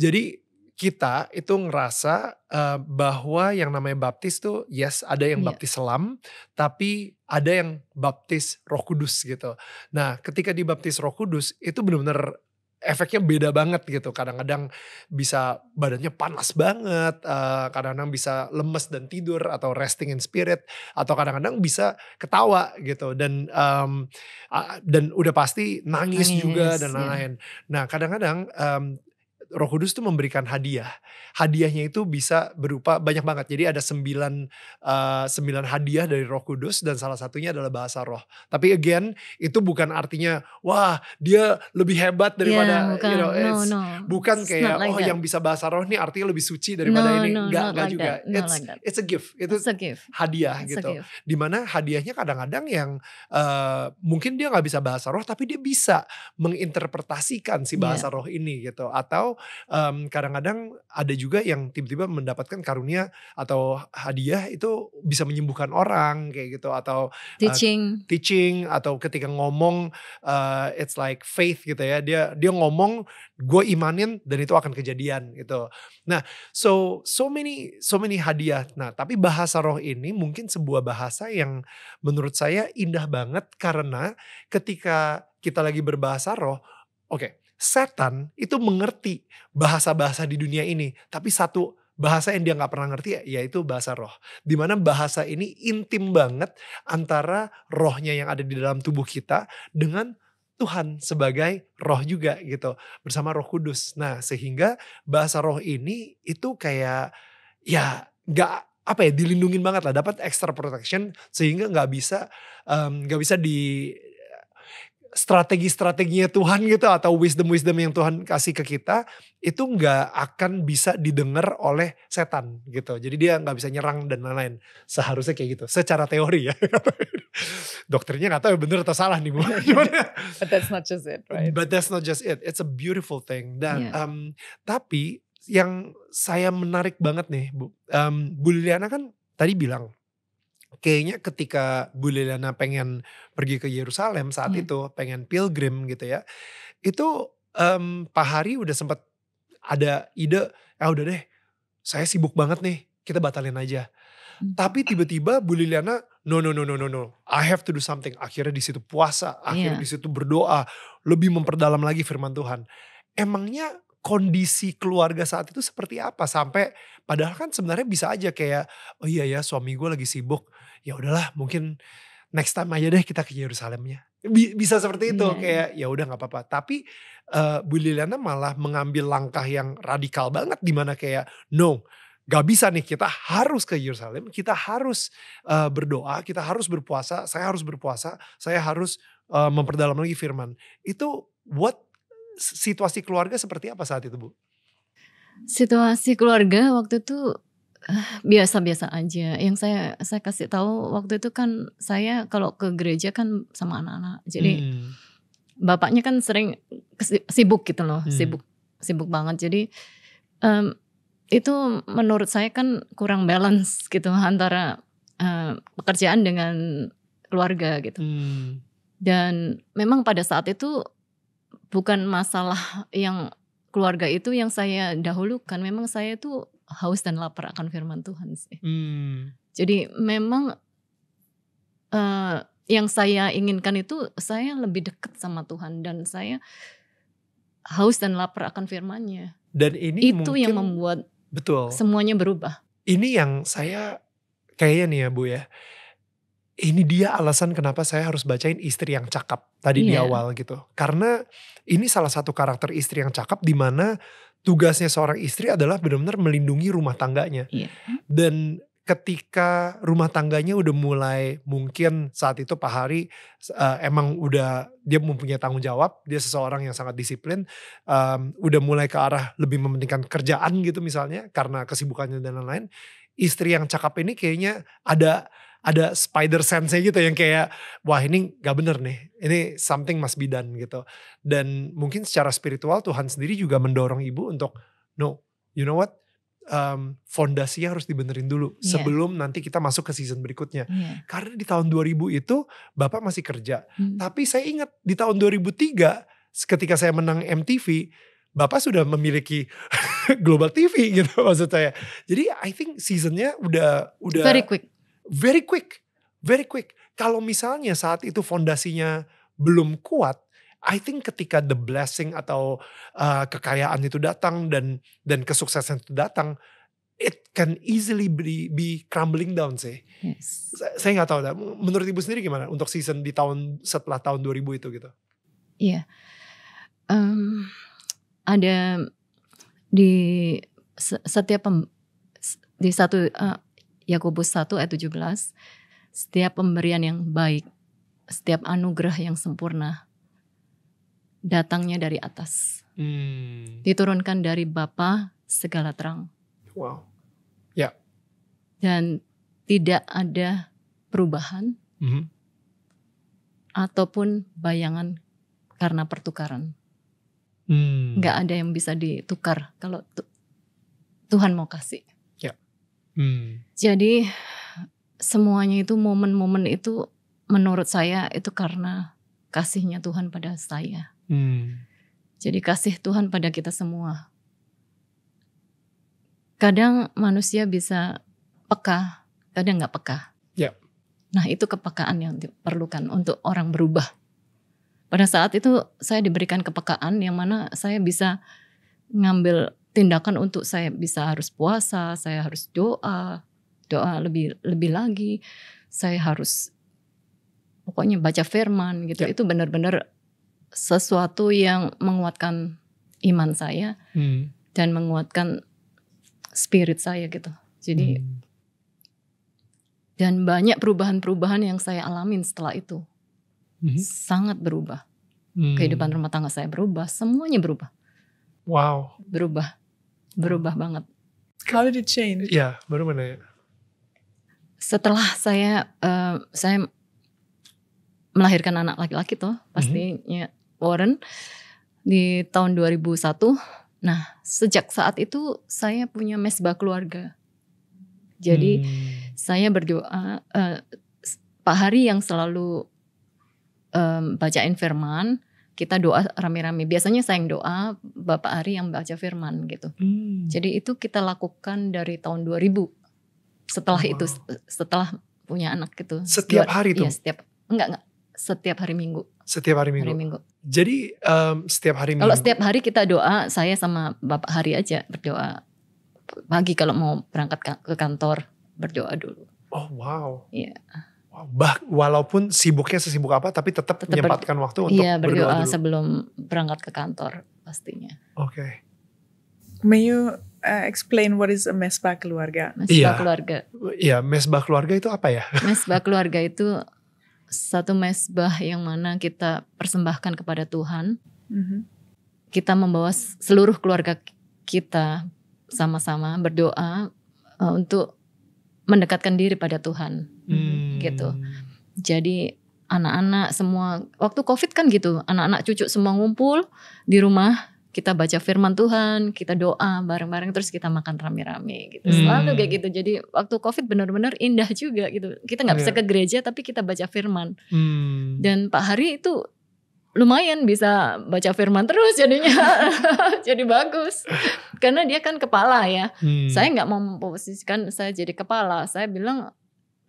Jadi kita itu ngerasa uh, bahwa yang namanya baptis tuh yes ada yang yeah. baptis selam tapi ada yang baptis Roh Kudus gitu. Nah, ketika dibaptis Roh Kudus itu benar-benar efeknya beda banget gitu. Kadang-kadang bisa badannya panas banget, kadang eh, kadang-kadang bisa lemes dan tidur atau resting in spirit, atau kadang-kadang bisa ketawa gitu dan um, uh, dan udah pasti nangis, nangis juga dan iya. lain-lain. Yeah. Nah kadang-kadang Roh Kudus tuh memberikan hadiah. Hadiahnya itu bisa berupa banyak banget. Jadi ada sembilan uh, sembilan hadiah dari Roh Kudus dan salah satunya adalah bahasa roh. Tapi again itu bukan artinya wah dia lebih hebat iya, daripada yeah, bukan. you know no, bukan kayak like oh that. yang bisa bahasa roh ini artinya lebih suci daripada no, ini. No, enggak, like juga. That. It's like it's a gift. Itu hadiah it's gitu. Gift. Dimana hadiahnya kadang-kadang yang uh, mungkin dia nggak bisa bahasa roh tapi dia bisa menginterpretasikan si iya. bahasa yeah. roh ini gitu atau kadang mmm, kadang-kadang ada juga yang tiba-tiba mendapatkan karunia atau hadiah itu bisa menyembuhkan orang kayak gitu atau eh, teaching uh, teaching atau ketika ngomong uh, it's like faith gitu ya dia dia ngomong gue imanin dan itu akan kejadian gitu nah so so many so many hadiah nah tapi bahasa roh ini mungkin sebuah bahasa yang menurut saya indah banget karena ketika kita lagi berbahasa roh oke okay, setan itu mengerti bahasa-bahasa di dunia ini. Tapi satu bahasa yang dia gak pernah ngerti yaitu bahasa roh. Dimana bahasa ini intim banget antara rohnya yang ada di dalam tubuh kita dengan Tuhan sebagai roh juga gitu bersama Roh Kudus. Nah sehingga bahasa roh ini itu kayak ya gak apa ya dilindungin banget lah dapat extra protection sehingga nggak bisa mmm, nggak um, bisa di strategi-strateginya Tuhan gitu atau wisdom-wisdom yang Tuhan kasih ke kita itu nggak akan bisa didengar oleh setan gitu. Jadi dia nggak bisa nyerang dan lain-lain. Seharusnya kayak gitu. Secara teori ya. Dokternya nggak tahu ya bener atau salah nih bu. but that's not just it, right? But that's not just it. It's a beautiful thing. Dan yeah. um, tapi yang saya menarik banget nih bu, um, Bu Liliana kan tadi bilang kayaknya ketika Bu Liliana pengen pergi ke Yerusalem saat hmm. itu, pengen pilgrim gitu ya. Itu um, Pak Hari udah sempat ada ide, ya udah deh, saya sibuk banget nih, kita batalin aja. Hmm. Tapi tiba-tiba Bu Liliana, no no no no no no, I have to do something. Akhirnya di situ puasa, akhirnya yeah. di situ berdoa, lebih memperdalam lagi firman Tuhan. Emangnya kondisi keluarga saat itu seperti apa sampai padahal kan sebenarnya bisa aja kayak oh iya ya suami gue lagi sibuk ya udahlah mungkin next time aja deh kita ke Yerusalemnya bisa seperti itu yeah. kayak ya udah nggak apa-apa tapi uh, eh, Bu Liliana malah mengambil langkah yang radikal banget di mana kayak no gak bisa nih kita harus ke Yerusalem kita harus uh, berdoa kita harus berpuasa saya harus berpuasa saya harus uh, memperdalam lagi firman itu what situasi keluarga seperti apa saat itu Bu situasi keluarga waktu itu biasa-biasa aja. Yang saya saya kasih tahu waktu itu kan saya kalau ke gereja kan sama anak-anak. Jadi hmm. bapaknya kan sering sibuk gitu loh, hmm. sibuk sibuk banget. Jadi um, itu menurut saya kan kurang balance gitu antara uh, pekerjaan dengan keluarga gitu. Hmm. Dan memang pada saat itu bukan masalah yang keluarga itu yang saya dahulukan. Memang saya tuh haus dan lapar akan firman Tuhan sih. Hmm. Jadi memang uh, yang saya inginkan itu saya lebih dekat sama Tuhan dan saya haus dan lapar akan firman-Nya. Dan ini itu mungkin, yang membuat betul semuanya berubah. Ini yang saya kayaknya nih ya Bu ya. Ini dia alasan kenapa saya harus bacain istri yang cakap tadi yeah. di iya. awal gitu. Karena ini salah satu karakter istri yang cakap di mana tugasnya seorang istri adalah benar-benar melindungi rumah tangganya. Iya. Dan ketika rumah tangganya udah mulai mungkin saat itu Pak Hari uh, emang udah dia mempunyai tanggung jawab, dia seseorang yang sangat disiplin, um, udah mulai ke arah lebih mementingkan kerjaan gitu misalnya karena kesibukannya dan lain-lain. Istri yang cakap ini kayaknya ada ada spider sense gitu yang kayak wah ini gak bener nih ini something must be done gitu dan mungkin secara spiritual Tuhan sendiri juga mendorong ibu untuk no you know what um, fondasinya harus dibenerin dulu yeah. sebelum nanti kita masuk ke season berikutnya. Yeah. Karena di tahun 2000 itu Bapak masih kerja. Hmm. Tapi saya ingat di tahun 2003 ketika saya menang MTV, Bapak sudah memiliki Global TV gitu maksud saya. Jadi I think seasonnya udah udah very quick very quick, very quick. Kalau misalnya saat itu fondasinya belum kuat, I think ketika the blessing atau uh, kekayaan itu datang dan dan kesuksesan itu datang, it can easily be, be crumbling down sih. Yes. Saya nggak tahu, menurut ibu sendiri gimana untuk season di tahun setelah tahun 2000 itu gitu? Iya, yeah. um, ada di setiap pem, di satu uh, Yakobus 1 ayat 17, setiap pemberian yang baik, setiap anugerah yang sempurna datangnya dari atas. Hmm. Diturunkan dari Bapa segala terang. Wow. Ya. Yeah. Dan tidak ada perubahan mm -hmm. ataupun bayangan karena pertukaran. Hmm. Nggak ada yang bisa ditukar kalau Tuhan mau kasih. Hmm. Jadi semuanya itu momen-momen itu menurut saya itu karena kasihnya Tuhan pada saya. Hmm. Jadi kasih Tuhan pada kita semua. Kadang manusia bisa peka, kadang nggak peka. Ya. Nah itu kepekaan yang diperlukan untuk orang berubah. Pada saat itu saya diberikan kepekaan yang mana saya bisa ngambil tindakan untuk saya bisa harus puasa, saya harus doa, doa lebih lebih lagi, saya harus pokoknya baca firman gitu. Ya. Itu benar-benar sesuatu yang menguatkan iman saya hmm. dan menguatkan spirit saya gitu. Jadi hmm. dan banyak perubahan-perubahan yang saya alamin setelah itu hmm. sangat berubah. Hmm. Kehidupan rumah tangga saya berubah, semuanya berubah. Wow. Berubah berubah banget. How did it change? Ya, baru mana? Ya? Setelah saya uh, saya melahirkan anak laki-laki tuh mhm. pastinya mm -hmm. Warren di tahun 2001. Nah, sejak saat itu saya punya mesbah keluarga. Jadi hmm. saya berdoa uh, Pak Hari yang selalu um, bacain firman, kita doa rame-rame. Biasanya saya yang doa, Bapak Ari yang baca firman gitu. Hmm. Jadi itu kita lakukan dari tahun 2000. Setelah wow. itu setelah punya anak gitu. Setiap Dua, hari tuh. Iya, setiap enggak enggak setiap hari Minggu. Setiap hari Minggu. Hari Minggu. Jadi um, setiap hari Minggu. Kalau setiap hari kita doa, saya sama Bapak Hari aja berdoa. Pagi kalau mau berangkat ke kantor berdoa dulu. Oh wow. Iya. Yeah bah walaupun sibuknya sesibuk apa tapi tetap, tetap menyempatkan ber, waktu untuk iya, berdoa, berdoa dulu. sebelum berangkat ke kantor pastinya. Oke. Okay. May you uh, explain what is a mesbah keluarga? Mesbah iya. keluarga. Iya, mesbah keluarga itu apa ya? Mesbah keluarga itu satu mesbah yang mana kita persembahkan kepada Tuhan. Mm-hmm. Kita membawa seluruh keluarga kita sama-sama berdoa uh, untuk mendekatkan diri pada Tuhan. Hmm gitu. Hmm. Jadi anak-anak semua waktu Covid kan gitu, anak-anak cucu semua ngumpul di rumah kita baca firman Tuhan, kita doa bareng-bareng terus kita makan rame-rame gitu. Hmm. Selalu kayak gitu. Jadi waktu Covid benar-benar indah juga gitu. Kita nggak oh, bisa iya. ke gereja tapi kita baca firman. Hmm. Dan Pak Hari itu lumayan bisa baca firman terus jadinya jadi bagus karena dia kan kepala ya hmm. saya nggak mau memposisikan saya jadi kepala saya bilang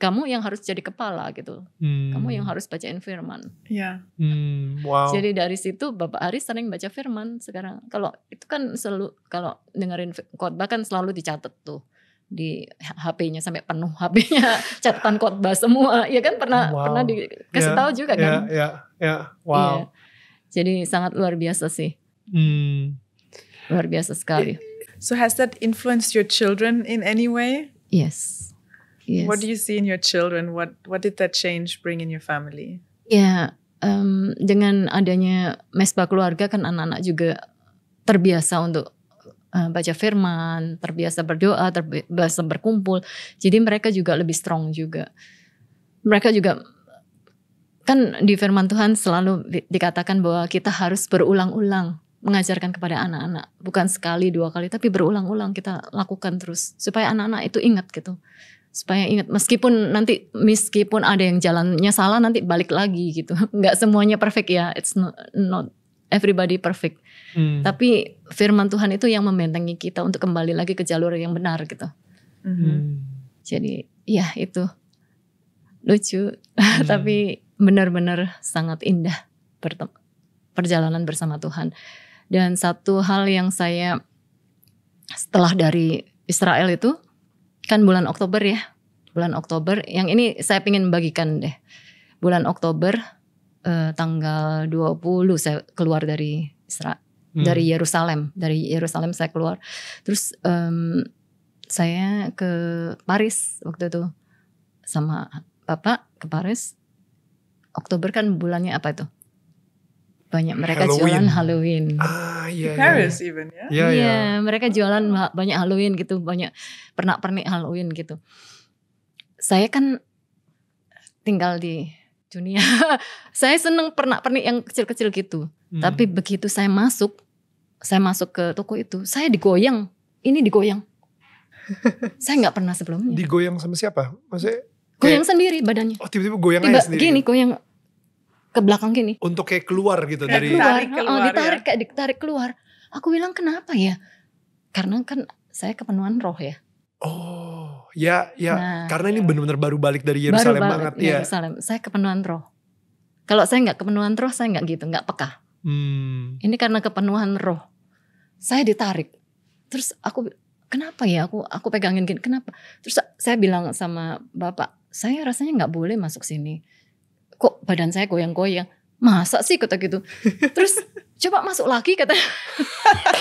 kamu yang harus jadi kepala gitu. Hmm. Kamu yang hmm. harus bacain firman. Iya. Hmm, wow. Jadi dari situ Bapak Aris sering baca firman sekarang. Kalau itu kan selalu kalau dengerin khotbah kan selalu dicatat tuh di HP-nya sampai penuh HP-nya catatan khotbah semua. Iya kan pernah wow. pernah dikasih yeah. tahu juga iya, kan? Iya, yeah, iya, yeah, Yeah. Wow. Yeah. Jadi sangat luar biasa sih. Hmm. Luar biasa sekali. So has that influenced your children in any way? Yes yes. What do you see in your children? What What did that change bring in your family? Ya, yeah, um, dengan adanya mesbah keluarga kan anak-anak juga terbiasa untuk uh, baca firman, terbiasa berdoa, terbiasa berkumpul. Jadi mereka juga lebih strong juga. Mereka juga kan di firman Tuhan selalu dikatakan bahwa kita harus berulang-ulang mengajarkan kepada anak-anak bukan sekali dua kali tapi berulang-ulang kita lakukan terus supaya anak-anak itu ingat gitu supaya ingat meskipun nanti meskipun ada yang jalannya salah nanti balik lagi gitu nggak semuanya perfect ya it's not, not everybody perfect hmm. tapi firman Tuhan itu yang membentengi kita untuk kembali lagi ke jalur yang benar gitu mm-hmm. hmm. jadi ya itu lucu hmm. tapi benar-benar sangat indah perjalanan bersama Tuhan dan satu hal yang saya setelah dari Israel itu kan bulan Oktober ya bulan Oktober yang ini saya ingin bagikan deh bulan Oktober eh, tanggal 20 saya keluar dari Isra hmm. dari Yerusalem dari Yerusalem saya keluar terus um, saya ke Paris waktu itu sama bapak ke Paris Oktober kan bulannya apa itu banyak mereka Halloween. jualan Halloween. Ah iya. Di iya, iya. Paris yeah. even ya. Iya, yeah, yeah. mereka jualan banyak Halloween gitu, banyak pernak-pernik Halloween gitu. Saya kan tinggal di dunia. saya seneng pernak-pernik yang kecil-kecil gitu. Hmm. Tapi begitu saya masuk, saya masuk ke toko itu, saya digoyang. Ini digoyang. saya nggak pernah sebelumnya. Digoyang sama siapa? Maksudnya? Goyang kayak, sendiri badannya. Oh tiba-tiba goyang tiba, aja sendiri. Gini gitu? goyang ke belakang gini. Untuk kayak keluar gitu kayak dari keluar, iya, keluar oh, ditarik ya. kayak ditarik keluar. Aku bilang kenapa ya? Karena kan saya kepenuhan roh ya. Oh, ya ya nah, karena ini benar-benar baru balik dari Yerusalem banget ya. Yerusalem. Saya kepenuhan roh. Kalau saya nggak kepenuhan roh saya nggak gitu, nggak peka. Hmm. Ini karena kepenuhan roh. Saya ditarik. Terus aku kenapa ya aku aku pegangin gini kenapa terus saya bilang sama bapak saya rasanya nggak boleh masuk sini kok badan saya goyang-goyang masa sih kata gitu terus coba masuk lagi kata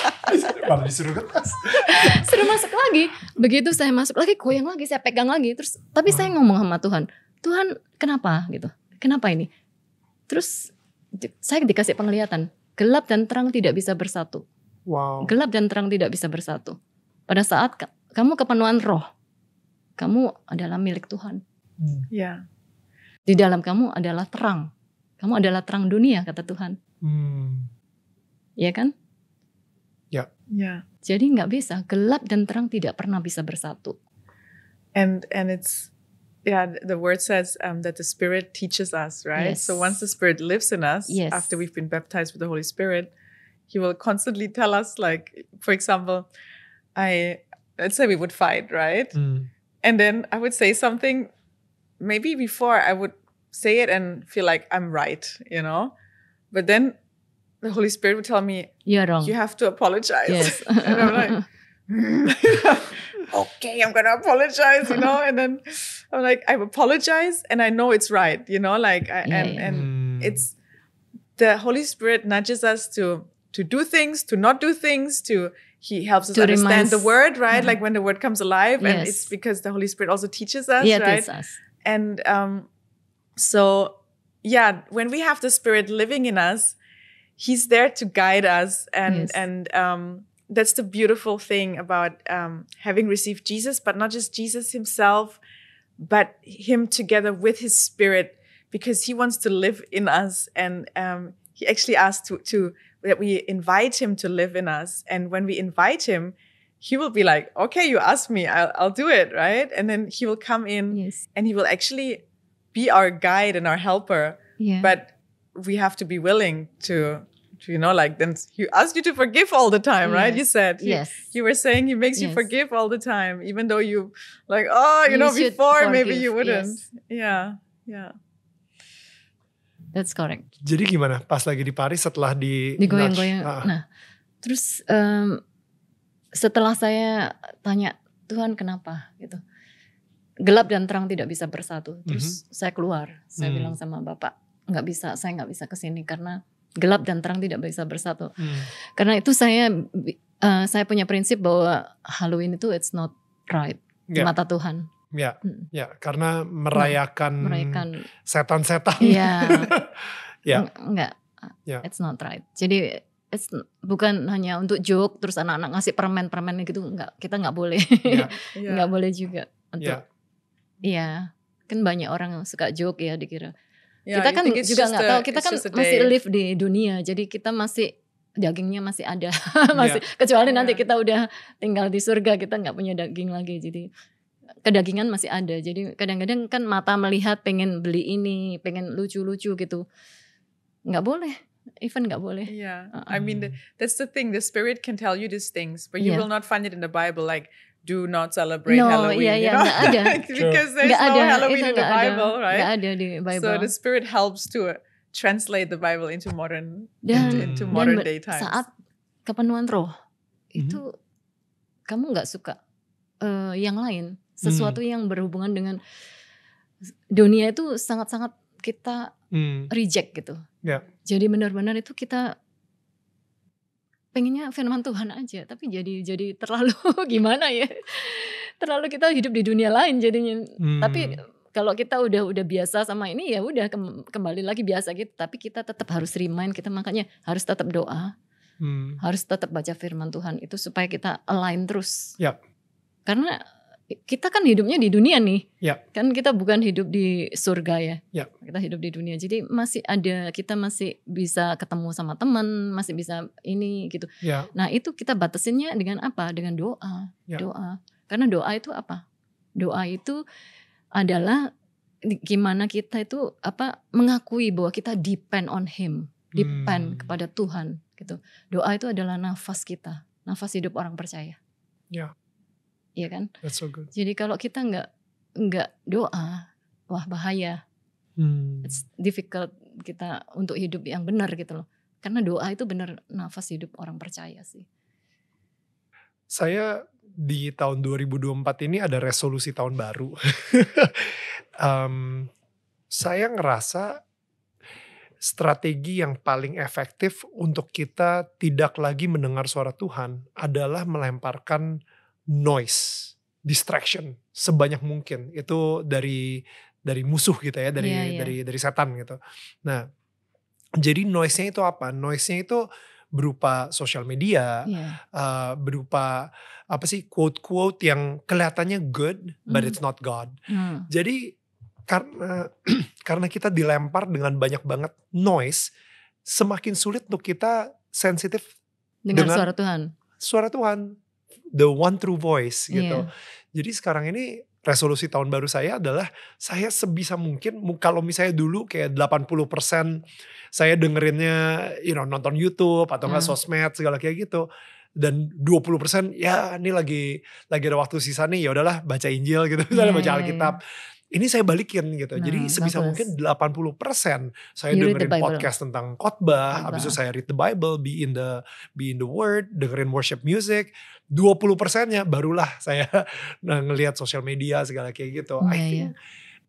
baru disuruh kertas suruh masuk lagi begitu saya masuk lagi goyang lagi saya pegang lagi terus tapi saya ngomong sama Tuhan Tuhan kenapa gitu kenapa ini terus saya dikasih penglihatan gelap dan terang tidak bisa bersatu wow. gelap dan terang tidak bisa bersatu pada saat kamu kepenuhan roh kamu adalah milik Tuhan hmm. ya di dalam kamu adalah terang. Kamu adalah terang dunia, kata Tuhan. Hmm. Iya kan? Ya. ya. Jadi nggak bisa gelap dan terang tidak pernah bisa bersatu. And and it's yeah the word says um, that the Spirit teaches us, right? Yes. So once the Spirit lives in us, yes. after we've been baptized with the Holy Spirit, He will constantly tell us, like for example, I let's say we would fight, right? Mm. And then I would say something maybe before I would say it and feel like I'm right, you know? But then the Holy Spirit would tell me, You're wrong. You have to apologize. Yes. and I'm like, mm. okay, I'm gonna apologize, you know. And then I'm like, I apologize, and I know it's right, you know. Like, I, yeah, and yeah. and mm. it's the Holy Spirit nudges us to to do things, to not do things, to He helps us to understand reminds, the Word, right? Mm-hmm. Like when the Word comes alive, yes. and it's because the Holy Spirit also teaches us, yeah, right? Teaches us. And um, so, yeah, when we have the Spirit living in us, He's there to guide us, and yes. and um, that's the beautiful thing about um, having received Jesus, but not just Jesus Himself, but Him together with His Spirit, because He wants to live in us, and um, He actually asks to to that we invite Him to live in us, and when we invite Him he will be like, okay, you asked me, I'll, I'll do it, right? And then he will come in yes. and he will actually be our guide and our helper. Yeah. But we have to be willing to, to you know, like then he asked you to forgive all the time, yes. right? You said, yes. You, were saying he makes yes. you forgive all the time, even though you like, oh, you, you know, before forgive. maybe you wouldn't. Yeah, yeah. That's correct. Jadi gimana pas lagi di Paris setelah di digoyang-goyang. Ah. Nah, terus um, setelah saya tanya Tuhan kenapa gitu gelap dan terang tidak bisa bersatu mhm. terus mm -hmm. saya keluar saya mm. bilang sama bapak nggak bisa saya nggak bisa kesini karena gelap dan terang tidak bisa bersatu mm. karena itu saya uh, saya punya prinsip bahwa Halloween itu it's not right yeah. mata Tuhan ya yeah. mm. yeah. karena nah, merayakan merayakan setan-setan iya. ya yeah. yeah. nggak yeah. it's not right jadi it's bukan hanya untuk joke terus anak-anak ngasih permen permen gitu nggak kita nggak boleh yeah. yeah. nggak boleh juga untuk iya yeah. kan banyak orang suka joke ya dikira yeah, ya, kan kita kan juga nggak tahu kita kan masih live di dunia jadi kita masih dagingnya masih ada masih yeah. kecuali yeah. nanti iya. kita udah tinggal di surga kita nggak punya daging lagi jadi kedagingan masih ada jadi kadang-kadang kan mata melihat pengen beli ini pengen lucu-lucu gitu nggak boleh even nggak boleh. Yeah, uh -uh. I mean the, uh-uh. that's the thing. The spirit can tell you these things, but you yeah. will not find it in the Bible. Like do not celebrate no, Halloween. Yeah, yeah, you know? gak ada. because there's gak no ada. Halloween in the Bible, ada. right? Gak ada di Bible. So the spirit helps to translate the Bible into modern dan, into, modern day times. Saat kepenuhan roh mm-hmm. itu mm -hmm. kamu nggak suka uh, yang lain, hmm. sesuatu mm. yang berhubungan dengan dunia itu sangat-sangat kita hmm. reject gitu. Yeah. Jadi benar-benar itu kita pengennya firman Tuhan aja, tapi jadi jadi terlalu gimana ya? Terlalu kita hidup di dunia lain jadinya. Hmm. Tapi kalau kita udah udah biasa sama ini ya udah kembali lagi biasa gitu, tapi kita tetap harus remind kita makanya harus tetap doa. Hmm. Harus tetap baca firman Tuhan itu supaya kita align terus. Ya. Karena kita kan hidupnya di dunia nih, ya. kan kita bukan hidup di surga ya. ya, kita hidup di dunia. Jadi masih ada kita masih bisa ketemu sama teman, masih bisa ini gitu. Ya. Nah itu kita batasinnya dengan apa? Dengan doa, ya. doa. Karena doa itu apa? Doa itu adalah gimana kita itu apa mengakui bahwa kita depend on Him, depend hmm. kepada Tuhan gitu. Doa itu adalah nafas kita, nafas hidup orang percaya. Ya ya kan? That's so good. Jadi kalau kita nggak nggak doa, wah bahaya. Hmm. It's difficult kita untuk hidup yang benar gitu loh. Karena doa itu benar nafas hidup orang percaya sih. Saya di tahun 2024 ini ada resolusi tahun baru. um, saya ngerasa strategi yang paling efektif untuk kita tidak lagi mendengar suara Tuhan adalah melemparkan noise, distraction sebanyak mungkin. Itu dari dari musuh gitu ya, dari yeah, yeah. dari dari setan gitu. Nah, jadi noise-nya itu apa? Noise-nya itu berupa sosial media, yeah. Iya. uh, berupa apa sih quote-quote yang kelihatannya good mm. but hmm. it's not God. Mm. Jadi karena karena kita dilempar dengan banyak banget noise, semakin sulit untuk kita sensitif dengan, dengan suara Tuhan. Suara Tuhan the one true voice iya. gitu. Jadi sekarang ini resolusi tahun baru saya adalah saya sebisa mungkin kalau misalnya dulu kayak 80% saya dengerinnya you know nonton YouTube atau enggak uh. Hmm. sosmed segala kayak gitu dan 20% ya ini lagi lagi ada waktu sisa nih ya udahlah baca Injil gitu misalnya yeah, baca iya, iya. Alkitab ini saya balikin gitu. Nah, Jadi sebisa bagus. mungkin 80% saya you dengerin podcast tentang khotbah, habis itu saya read the Bible, be in the be in the word, dengerin worship music. 20 persennya barulah saya nah, ngelihat sosial media segala kayak gitu. Nah, I think iya.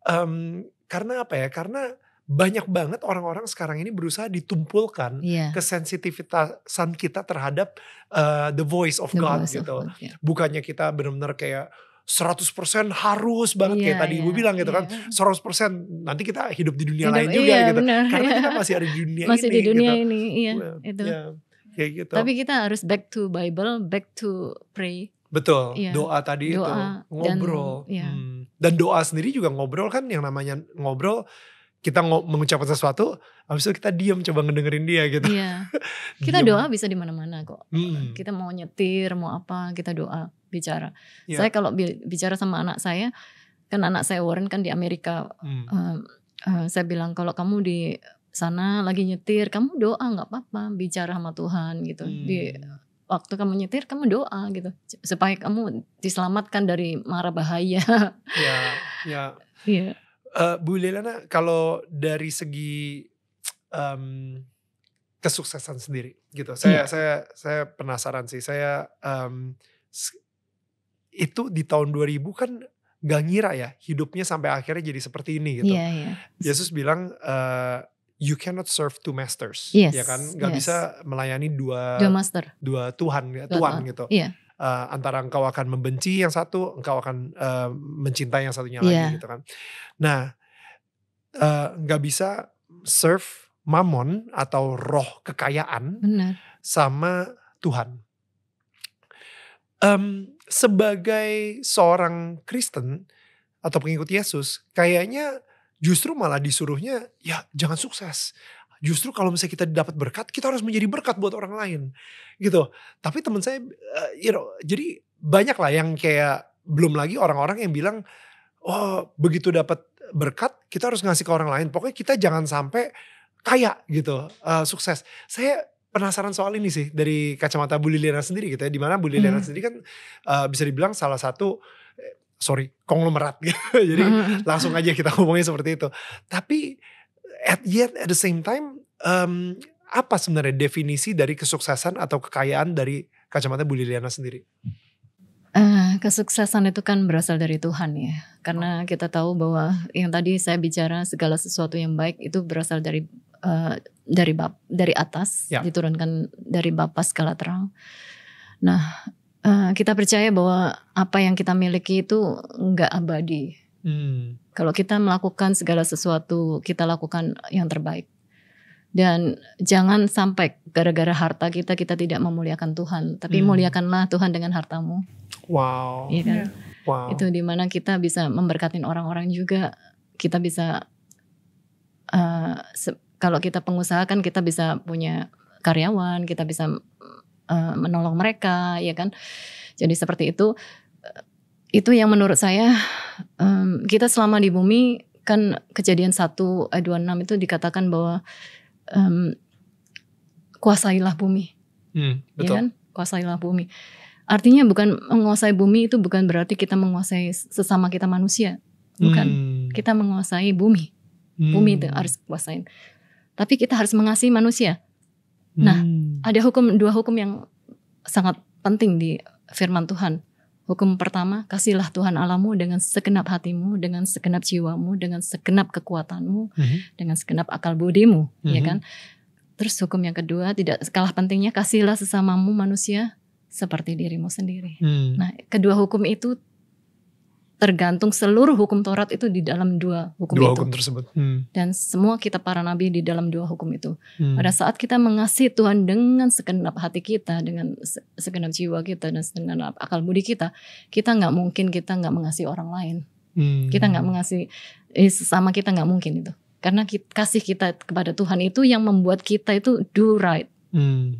um, karena apa ya? Karena banyak banget orang-orang sekarang ini berusaha ditumpulkan yeah. kesensitivitasan kita terhadap uh, the voice of the God voice gitu. Of God, yeah. Bukannya kita benar-benar kayak 100% harus banget yeah, kayak iya, tadi yeah, ibu bilang gitu yeah. kan 100% nanti kita hidup di dunia hidup, lain juga iya, gitu bener, karena iya. kita masih ada di dunia masih ini, di dunia gitu. ini iya well, iya, itu yeah, kayak gitu tapi kita harus back to Bible back to pray betul yeah. doa tadi doa itu ngobrol dan, iya. yeah. Hmm. dan doa sendiri juga ngobrol kan yang namanya ngobrol kita mengucapkan sesuatu, habis itu kita diam coba ngedengerin dia gitu. Iya. Kita doa bisa di mana-mana kok. Hmm. Kita mau nyetir, mau apa, kita doa bicara. Yeah. Saya kalau bicara sama anak saya, kan anak saya Warren kan di Amerika, hmm. uh, uh, saya bilang kalau kamu di sana lagi nyetir, kamu doa nggak apa-apa, bicara sama Tuhan gitu. Hmm. Di waktu kamu nyetir, kamu doa gitu supaya kamu diselamatkan dari mara bahaya. Ya, ya. Iya. Uh, Bu Liliana, kalau dari segi um, kesuksesan sendiri gitu, saya yeah. saya saya penasaran sih. Saya um, itu di tahun 2000 kan gak ngira ya hidupnya sampai akhirnya jadi seperti ini gitu. Yeah, yeah. Yesus bilang uh, you cannot serve two masters, yes, ya kan? Gak yes. bisa melayani dua dua master, dua Tuhan, dua Tuhan gitu. Yeah. Iya. Uh, antara engkau akan membenci yang satu, engkau akan uh, mencintai yang satunya yeah. lagi iya. gitu kan. Nah, eh, nggak uh, bisa serve mamon atau roh kekayaan Bener. sama Tuhan. Um, sebagai seorang Kristen atau pengikut Yesus, kayaknya justru malah disuruhnya ya jangan sukses. Justru kalau misalnya kita dapat berkat, kita harus menjadi berkat buat orang lain, gitu. Tapi teman saya, uh, you know, jadi banyak lah yang kayak belum lagi orang-orang yang bilang, oh begitu dapat berkat, kita harus ngasih ke orang lain. Pokoknya kita jangan sampai kaya gitu, uh, sukses. Saya penasaran soal ini sih dari kacamata Bu Liliana sendiri gitu ya. Dimana Bu Liliana hmm. sendiri kan uh, bisa dibilang salah satu eh, sorry konglomerat gitu. Jadi hmm. langsung aja kita ngomongnya seperti itu. Tapi at yet at the same time um, apa sebenarnya definisi dari kesuksesan atau kekayaan dari kacamata Bu Liliana sendiri? Uh, kesuksesan itu kan berasal dari Tuhan ya, karena oh. kita tahu bahwa yang tadi saya bicara segala sesuatu yang baik itu berasal dari Eh, dari bab dari atas ya. diturunkan dari bapa skala terang. Nah, uh, kita percaya bahwa apa yang kita miliki itu nggak abadi. Hmm. Kalau kita melakukan segala sesuatu, kita lakukan yang terbaik. Dan jangan sampai gara-gara harta kita kita tidak memuliakan Tuhan, tapi hmm. muliakanlah Tuhan dengan hartamu. Wow. Iya kan? Yeah. Wow. Itu dimana kita bisa memberkatin orang-orang juga, kita bisa uh, kalau kita pengusaha kan kita bisa punya karyawan, kita bisa uh, menolong mereka, ya kan. Jadi seperti itu. Eh, itu yang menurut saya um, kita selama di bumi kan kejadian 1 ayat eh, enam itu dikatakan bahwa um, kuasailah bumi. Hmm, ya betul. Ya kan? Kuasailah bumi. Artinya bukan menguasai bumi itu bukan berarti kita menguasai sesama kita manusia. Bukan. Hmm. Kita menguasai bumi. Bumi itu hmm. harus kuasain tapi kita harus mengasihi manusia. Nah, hmm. ada hukum dua hukum yang sangat penting di firman Tuhan. Hukum pertama, kasihlah Tuhan alamu dengan segenap hatimu, dengan segenap jiwamu, dengan segenap kekuatanmu, mm-hmm. dengan segenap akal budimu, mm-hmm. ya hmm. kan? Terus hukum yang kedua, tidak kalah pentingnya kasihlah sesamamu manusia seperti dirimu sendiri. Mm. Nah, kedua hukum itu tergantung seluruh hukum Taurat itu di dalam dua hukum dua itu. hukum tersebut. Hmm. Dan semua kita para nabi di dalam dua hukum itu. Hmm. Pada saat kita mengasihi Tuhan dengan segenap hati kita, dengan segenap jiwa kita dan segenap akal budi kita, kita nggak mungkin kita nggak mengasihi orang lain. Hmm. Kita nggak mengasihi eh, sesama kita nggak mungkin itu. Karena kita, kasih kita kepada Tuhan itu yang membuat kita itu do right. Hmm.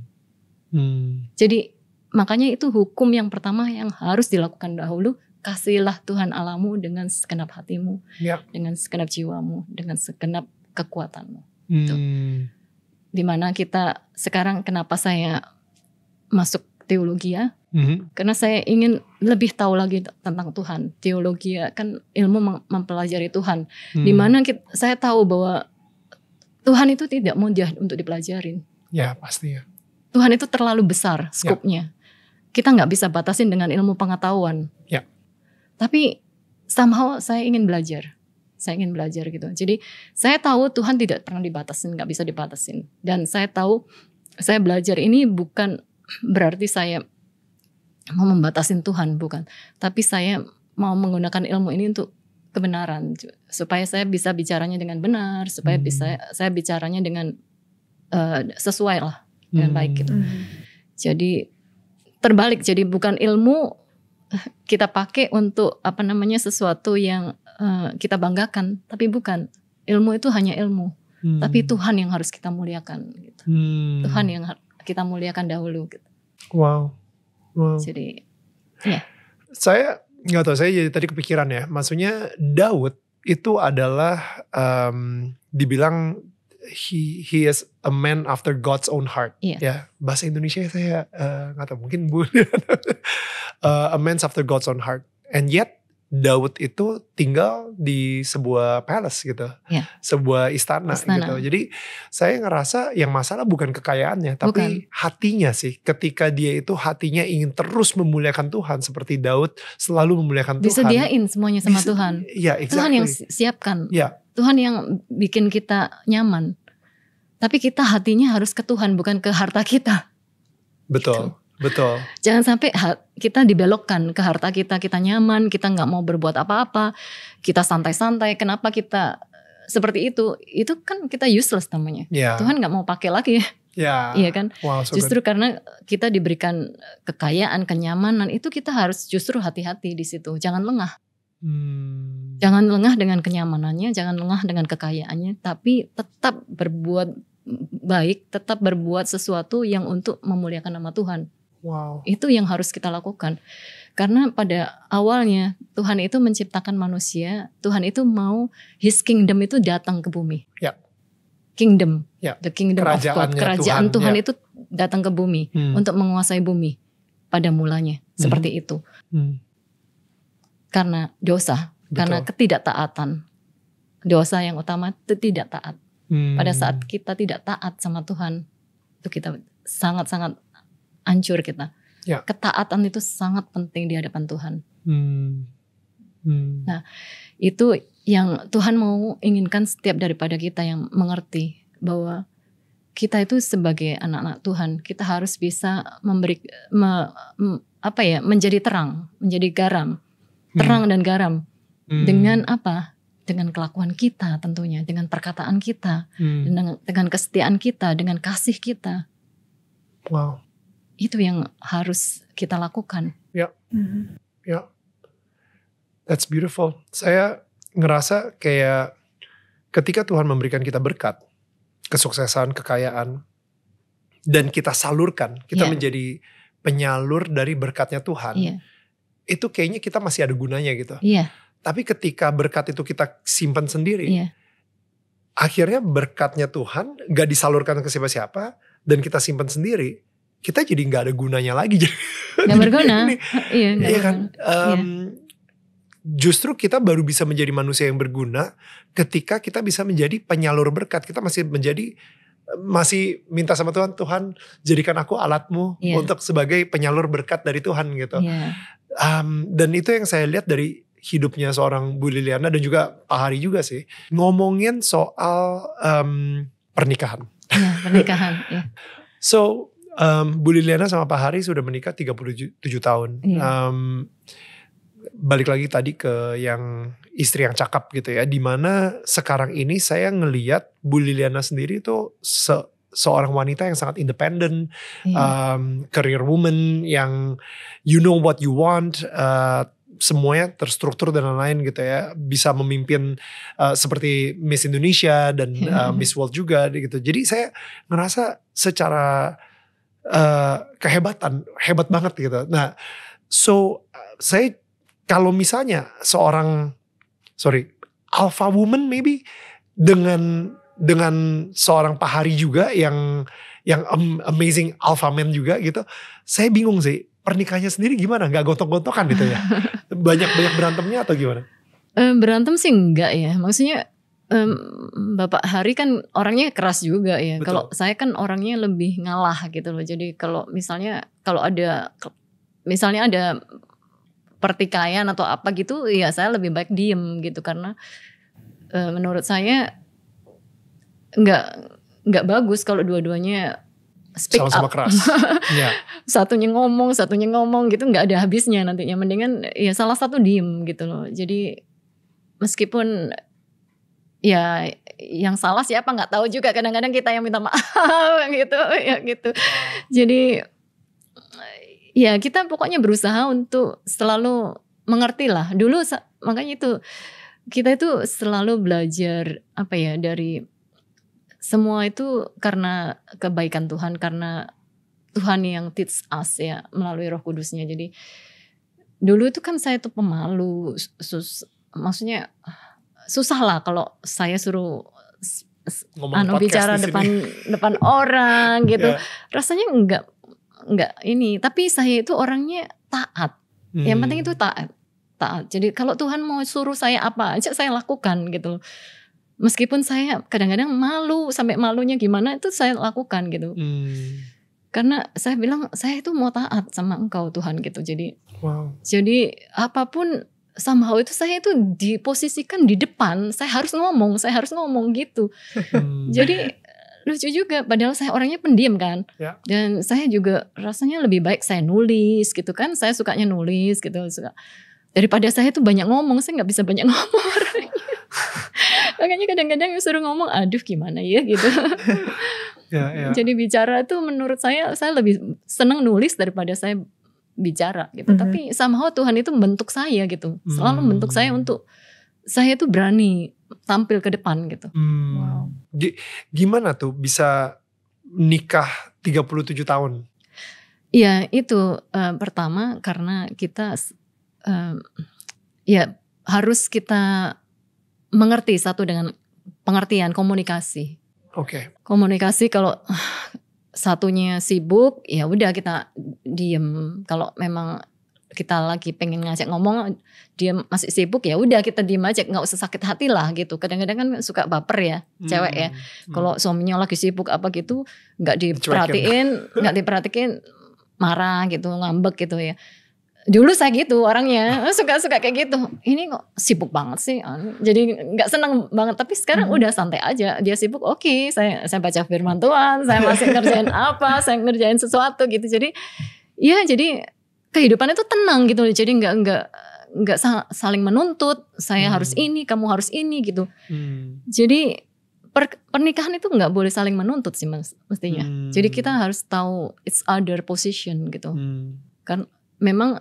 Hmm. Jadi makanya itu hukum yang pertama yang harus dilakukan dahulu kasihlah Tuhan Alamu dengan segenap hatimu, yep. Ya. dengan segenap jiwamu, dengan segenap kekuatanmu. Gitu. Hmm. Dimana kita sekarang kenapa saya masuk teologi ya? Mm-hmm. Karena saya ingin lebih tahu lagi tentang Tuhan. Teologi ya, kan ilmu mempelajari Tuhan. Mm. Dimana kita, saya tahu bahwa Tuhan itu tidak mudah untuk dipelajarin. Ya pasti ya. Tuhan itu terlalu besar ya. skupnya. Ya. Kita nggak bisa batasin dengan ilmu pengetahuan. Ya. Tapi somehow saya ingin belajar. Saya ingin belajar gitu. Jadi saya tahu Tuhan tidak pernah dibatasin, nggak bisa dibatasin. Dan saya tahu saya belajar ini bukan berarti saya mau membatasin Tuhan, bukan. Tapi saya mau menggunakan ilmu ini untuk kebenaran supaya saya bisa bicaranya dengan benar, supaya hmm. bisa saya bicaranya dengan uh, sesuai lah dengan hmm. baik gitu. Hmm. Jadi terbalik jadi bukan ilmu kita pakai untuk apa namanya sesuatu yang uh, kita banggakan, tapi bukan ilmu itu hanya ilmu, hmm. tapi Tuhan yang harus kita muliakan. Gitu. Hmm. Tuhan yang kita muliakan dahulu. Gitu. Wow, wow. Jadi, ya. Saya nggak tahu, saya jadi tadi kepikiran ya. Maksudnya Daud itu adalah um, dibilang he he is a man after God's own heart. Yeah. yeah. bahasa Indonesia saya eh, nggak uh, tahu mungkin bu. uh, a man after God's own heart. And yet Daud itu tinggal di sebuah palace gitu, yeah. sebuah istana, istana gitu. Jadi saya ngerasa yang masalah bukan kekayaannya, tapi hatinya sih. Ketika dia itu hatinya ingin terus memuliakan Tuhan, seperti Daud selalu memuliakan Tuhan. Disediain semuanya sama Tuhan. Ya, exactly. Tuhan yang siapkan. Ya, Tuhan yang bikin kita nyaman. Tapi kita hatinya harus ke Tuhan bukan ke harta kita. Betul. Gitu. Betul. Jangan sampai kita dibelokkan ke harta kita, kita nyaman, kita nggak mau berbuat apa-apa, kita santai-santai. Kenapa kita eh, seperti itu? Itu kan kita useless namanya. Yeah. Tuhan nggak mau pakai lagi. Yeah. iya kan. Wow, so justru good. karena kita diberikan kekayaan, kenyamanan itu kita harus justru hati-hati di situ. Jangan lengah. Hmm. Jangan lengah dengan kenyamanannya, jangan lengah dengan kekayaannya, tapi tetap berbuat baik, tetap berbuat sesuatu yang untuk memuliakan nama Tuhan. Wow. Itu yang harus kita lakukan. Karena pada awalnya Tuhan itu menciptakan manusia, Tuhan itu mau his kingdom itu datang ke bumi. Ya. Kingdom. Ya. The kingdom of God. Kerajaan Tuhan, Tuhan ya. itu datang ke bumi hmm. untuk menguasai bumi pada mulanya, hmm. seperti itu. Hmm karena dosa, Betul. karena ketidaktaatan. Dosa yang utama itu tidak taat. Hmm. Pada saat kita tidak taat sama Tuhan, itu kita sangat-sangat hancur kita. Ya. Ketaatan itu sangat penting di hadapan Tuhan. Hmm. Hmm. Nah, itu yang Tuhan mau inginkan setiap daripada kita yang mengerti bahwa kita itu sebagai anak-anak Tuhan, kita harus bisa memberi me, apa ya, menjadi terang, menjadi garam Hmm. terang dan garam hmm. dengan apa? Dengan kelakuan kita tentunya, dengan perkataan kita, hmm. dengan, dengan kesetiaan kita, dengan kasih kita. Wow. Itu yang harus kita lakukan. Ya. Hmm. Ya. That's beautiful. Saya ngerasa kayak ketika Tuhan memberikan kita berkat, kesuksesan, kekayaan, dan kita salurkan, kita yeah. menjadi penyalur dari berkatnya Tuhan. Yeah itu kayaknya kita masih ada gunanya gitu. Iya. Tapi ketika berkat itu kita simpan sendiri, iya. akhirnya berkatnya Tuhan gak disalurkan ke siapa-siapa dan kita simpan sendiri, kita jadi nggak ada gunanya lagi. Gak berguna. iya, iya gak kan? iya kan. Um, iya. Justru kita baru bisa menjadi manusia yang berguna ketika kita bisa menjadi penyalur berkat. Kita masih menjadi masih minta sama Tuhan, Tuhan jadikan aku alatmu yeah. untuk sebagai penyalur berkat dari Tuhan gitu. Yeah. Um, dan itu yang saya lihat dari hidupnya seorang Bu Liliana dan juga Pak Hari juga sih. Ngomongin soal um, pernikahan. Yeah, pernikahan. yeah. So um, Bu Liliana sama Pak Hari sudah menikah 37 tahun. Yeah. Iya. Um, balik lagi tadi ke yang istri yang cakap gitu ya. di mana sekarang ini saya ngeliat Bu Liliana sendiri itu se seorang wanita yang sangat independen, iya. um, career woman yang you know what you want, uh, semuanya terstruktur dan lain-lain gitu ya bisa memimpin uh, seperti Miss Indonesia dan iya. uh, Miss World juga gitu jadi saya ngerasa secara uh, kehebatan hebat banget gitu nah so uh, saya kalau misalnya seorang sorry alpha woman maybe dengan dengan seorang Pak Hari juga yang yang amazing alpha man juga gitu. Saya bingung sih pernikahannya sendiri gimana? Gak gotong gontokan gitu ya? Banyak-banyak berantemnya atau gimana? Um, berantem sih enggak ya. Maksudnya um, Bapak Hari kan orangnya keras juga ya. Kalau saya kan orangnya lebih ngalah gitu loh. Jadi kalau misalnya kalau ada misalnya ada pertikaian atau apa gitu ya saya lebih baik diem gitu karena e, menurut saya nggak nggak bagus kalau dua-duanya speak sama-sama up. keras yeah. satunya ngomong satunya ngomong gitu nggak ada habisnya nantinya mendingan ya salah satu diem gitu loh jadi meskipun ya yang salah siapa nggak tahu juga kadang-kadang kita yang minta maaf gitu ya gitu iya. jadi ya kita pokoknya berusaha untuk selalu mengerti lah. Dulu makanya itu kita itu selalu belajar apa ya dari semua itu karena kebaikan Tuhan karena Tuhan yang teach us ya melalui Roh Kudusnya. Jadi dulu itu kan saya tuh pemalu, sus, maksudnya susah lah kalau saya suruh Ngomong anu bicara depan depan orang gitu. Yeah. Rasanya enggak nggak ini. Tapi saya itu orangnya taat. Hmm. Yang penting hmm. itu taat. Taat. Jadi kalau Tuhan mau suruh saya apa aja saya lakukan gitu. Meskipun saya kadang-kadang malu sampai malunya gimana itu saya lakukan gitu. Hmm. Karena saya bilang saya itu mau taat sama Engkau Tuhan gitu. Jadi wow. Jadi apapun somehow itu saya itu diposisikan di depan, saya harus ngomong, saya harus ngomong gitu. Hmm. Jadi lucu juga padahal saya orangnya pendiam kan ya. dan saya juga rasanya lebih baik saya nulis gitu kan saya sukanya nulis gitu suka daripada saya tuh banyak ngomong saya nggak bisa banyak ngomong makanya kadang-kadang suruh ngomong aduh gimana ya gitu ya, ya. jadi bicara tuh menurut saya saya lebih seneng nulis daripada saya bicara gitu mm -hmm. tapi somehow Tuhan itu membentuk saya gitu selalu membentuk saya hmm. untuk saya tuh berani tampil ke depan gitu. Hmm. Wow. gimana tuh bisa nikah 37 tahun? Iya itu uh, pertama karena kita uh, ya harus kita mengerti satu dengan pengertian komunikasi. Oke. Okay. Komunikasi kalau satunya sibuk ya udah kita diem. Kalau memang kita lagi pengen ngajak ngomong dia masih sibuk ya udah kita diem aja nggak usah sakit hati lah gitu kadang-kadang kan suka baper ya hmm. cewek ya hmm, hmm. kalau hmm. suaminya lagi sibuk apa gitu nggak diperhatiin nggak diperhatiin marah gitu ngambek gitu ya dulu saya gitu orangnya suka-suka kayak gitu ini kok sibuk banget sih jadi nggak seneng banget tapi sekarang hmm. udah santai aja dia sibuk oke okay, saya saya baca firman Tuhan saya masih ngerjain apa saya ngerjain sesuatu gitu jadi ya jadi kehidupannya tuh tenang gitu loh. Jadi nggak nggak nggak saling menuntut. Saya hmm. harus ini, kamu harus ini gitu. Hmm. Jadi per, pernikahan itu nggak boleh saling menuntut sih mas, mestinya. Hmm. Jadi kita harus tahu it's other position gitu. Hmm. Kan memang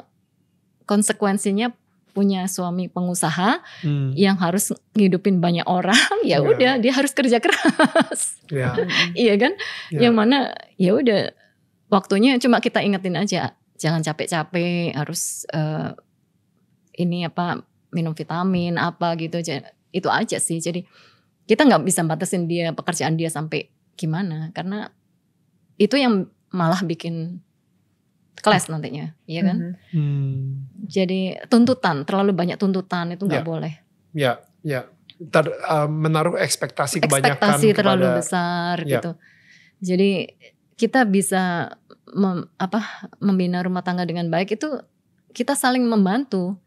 konsekuensinya punya suami pengusaha hmm. yang harus ngidupin banyak orang ya, ya udah yeah. dia harus kerja keras yeah. iya kan yeah. yang mana ya udah waktunya cuma kita ingetin aja jangan capek-capek harus uh, ini apa minum vitamin apa gitu itu aja sih jadi kita nggak bisa batasin dia pekerjaan dia sampai gimana karena itu yang malah bikin kelas nantinya iya kan mm -hmm. jadi tuntutan terlalu banyak tuntutan itu nggak yeah. boleh ya yeah. ya yeah. Ter, uh, menaruh ekspektasi kebanyakan ekspektasi terlalu kepada... besar ya. gitu jadi kita bisa mem, apa membina rumah tangga dengan baik itu kita saling membantu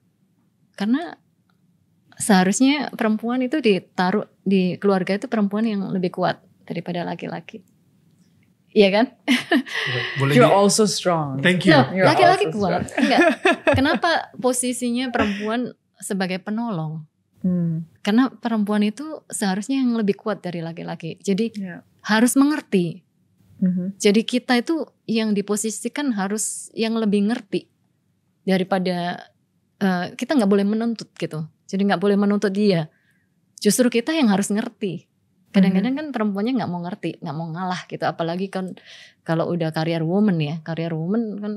karena seharusnya perempuan itu ditaruh di keluarga itu perempuan yang lebih kuat daripada laki-laki. Iya kan? Ya, boleh You're also strong. Thank you. laki laki-laki kuat. Enggak. Kenapa posisinya perempuan sebagai penolong? Hmm. Karena perempuan itu seharusnya yang lebih kuat dari laki-laki. Jadi yeah. harus mengerti hmm Jadi kita itu yang diposisikan harus yang lebih ngerti daripada uh, kita nggak boleh menuntut gitu. Jadi nggak boleh menuntut dia. Justru kita yang harus ngerti. Kadang-kadang mm-hmm. kan perempuannya nggak mau ngerti, nggak mau ngalah gitu. Apalagi kan kalau udah karier woman ya, karier woman kan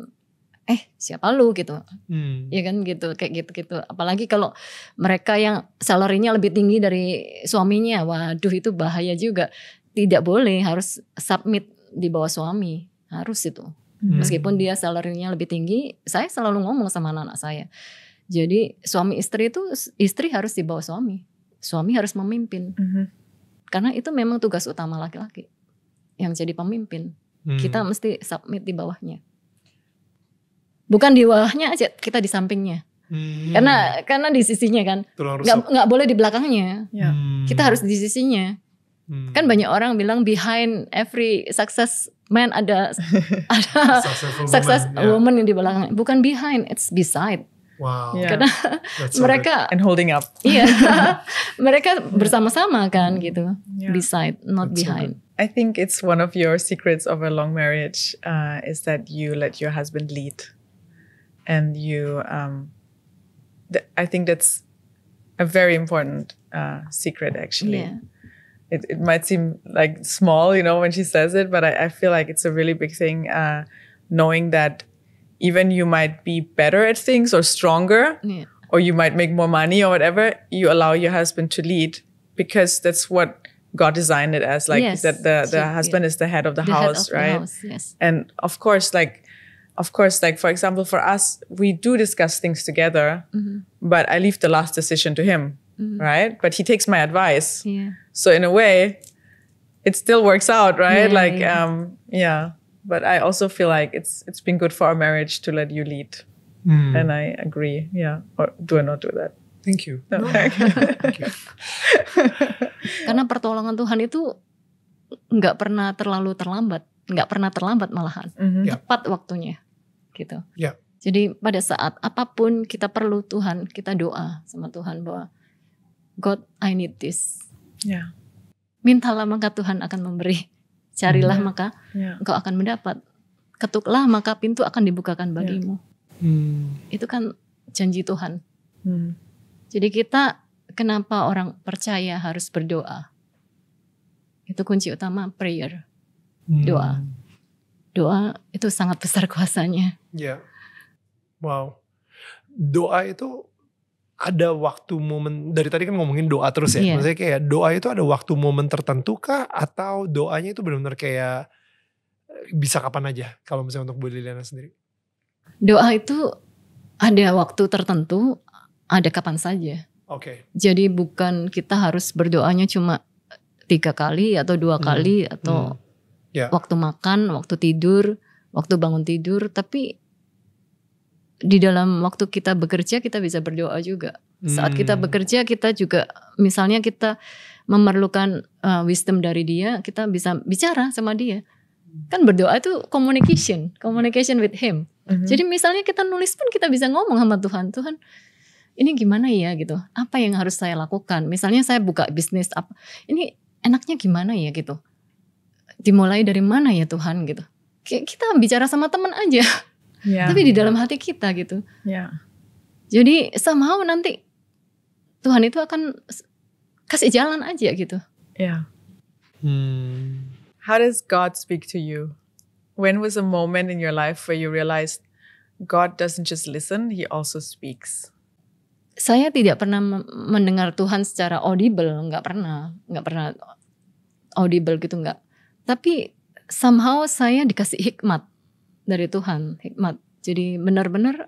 eh siapa lu gitu hmm. ya kan gitu kayak gitu gitu apalagi kalau mereka yang salarinya lebih tinggi dari suaminya waduh itu bahaya juga tidak boleh harus submit di bawah suami harus itu hmm. meskipun dia salarinya lebih tinggi saya selalu ngomong sama anak-anak saya jadi suami istri itu istri harus di bawah suami suami harus memimpin hmm. karena itu memang tugas utama laki-laki yang jadi pemimpin hmm. kita mesti submit di bawahnya bukan di bawahnya aja kita di sampingnya Hmm. Karena karena di sisinya kan, nggak nggak boleh di belakangnya. Hmm. Kita harus di sisinya. Hmm. Kan banyak orang bilang behind every success man ada ada success woman, ya. woman yang di belakang. Bukan behind, it's beside. Wow. Yeah. Karena That's mereka and holding up. Iya. mereka bersama-sama kan gitu. Yeah. Beside, not That's behind. So I think it's one of your secrets of a long marriage uh, is that you let your husband lead, and you. Um, th I think that's a very important uh, secret, actually. Yeah. it, it might seem like small, you know, when she says it, but I, I feel like it's a really big thing uh, knowing that even you might be better at things or stronger, yeah. or you might make more money or whatever, you allow your husband to lead because that's what God designed it as. Like yes. that the, the she, husband yeah. is the head of the, the house, of right? The house, yes. And of course, like of course, like for example, for us, we do discuss things together, mm-hmm. but I leave the last decision to him, mm-hmm. right? But he takes my advice. Yeah. So in a way, it still works out, right? Yeah, like, yeah. Um, yeah. But I also feel like it's it's been good for our marriage to let you lead, mm. and I agree. Yeah, or do I not do that? Thank you. No. Thank you. Karena pertolongan Tuhan itu nggak pernah terlalu terlambat, nggak pernah terlambat malahan, mm-hmm. yeah. tepat waktunya, gitu. Yeah. Jadi pada saat apapun kita perlu Tuhan, kita doa sama Tuhan bahwa God I need this Ya. Mintalah maka Tuhan akan memberi. Carilah ya. maka ya. engkau akan mendapat. Ketuklah maka pintu akan dibukakan bagimu. Ya. Hmm. Itu kan janji Tuhan. Hmm. Jadi kita kenapa orang percaya harus berdoa? Itu kunci utama prayer. Hmm. Doa. Doa itu sangat besar kuasanya. Ya. Wow. Doa itu ada waktu momen dari tadi kan ngomongin doa terus ya. Yeah. Maksudnya kayak doa itu ada waktu momen tertentu kah atau doanya itu benar-benar kayak eh, bisa kapan aja kalau misalnya untuk Bu Liliana sendiri? Doa itu ada waktu tertentu, ada kapan saja. Oke. Okay. Jadi bukan kita harus berdoanya cuma tiga kali atau dua hmm. kali atau hmm. Yeah. waktu makan, waktu tidur, waktu bangun tidur, tapi di dalam waktu kita bekerja kita bisa berdoa juga. Saat kita hmm. bekerja kita juga misalnya kita memerlukan uh, wisdom dari dia, kita bisa bicara sama dia. Kan berdoa itu communication, communication with him. Mm-hmm. Jadi misalnya kita nulis pun kita bisa ngomong sama Tuhan, Tuhan ini gimana ya gitu. Apa yang harus saya lakukan? Misalnya saya buka bisnis apa? Ini enaknya gimana ya gitu. Dimulai dari mana ya Tuhan gitu. Kita bicara sama teman aja yeah. tapi di dalam hati kita gitu yeah. jadi somehow nanti Tuhan itu akan kasih jalan aja gitu yeah hmm. how does God speak to you when was a moment in your life where you realized God doesn't just listen He also speaks saya tidak pernah mendengar Tuhan secara audible, nggak pernah, nggak pernah audible gitu nggak. Tapi somehow saya dikasih hikmat dari Tuhan, hikmat. Jadi benar-benar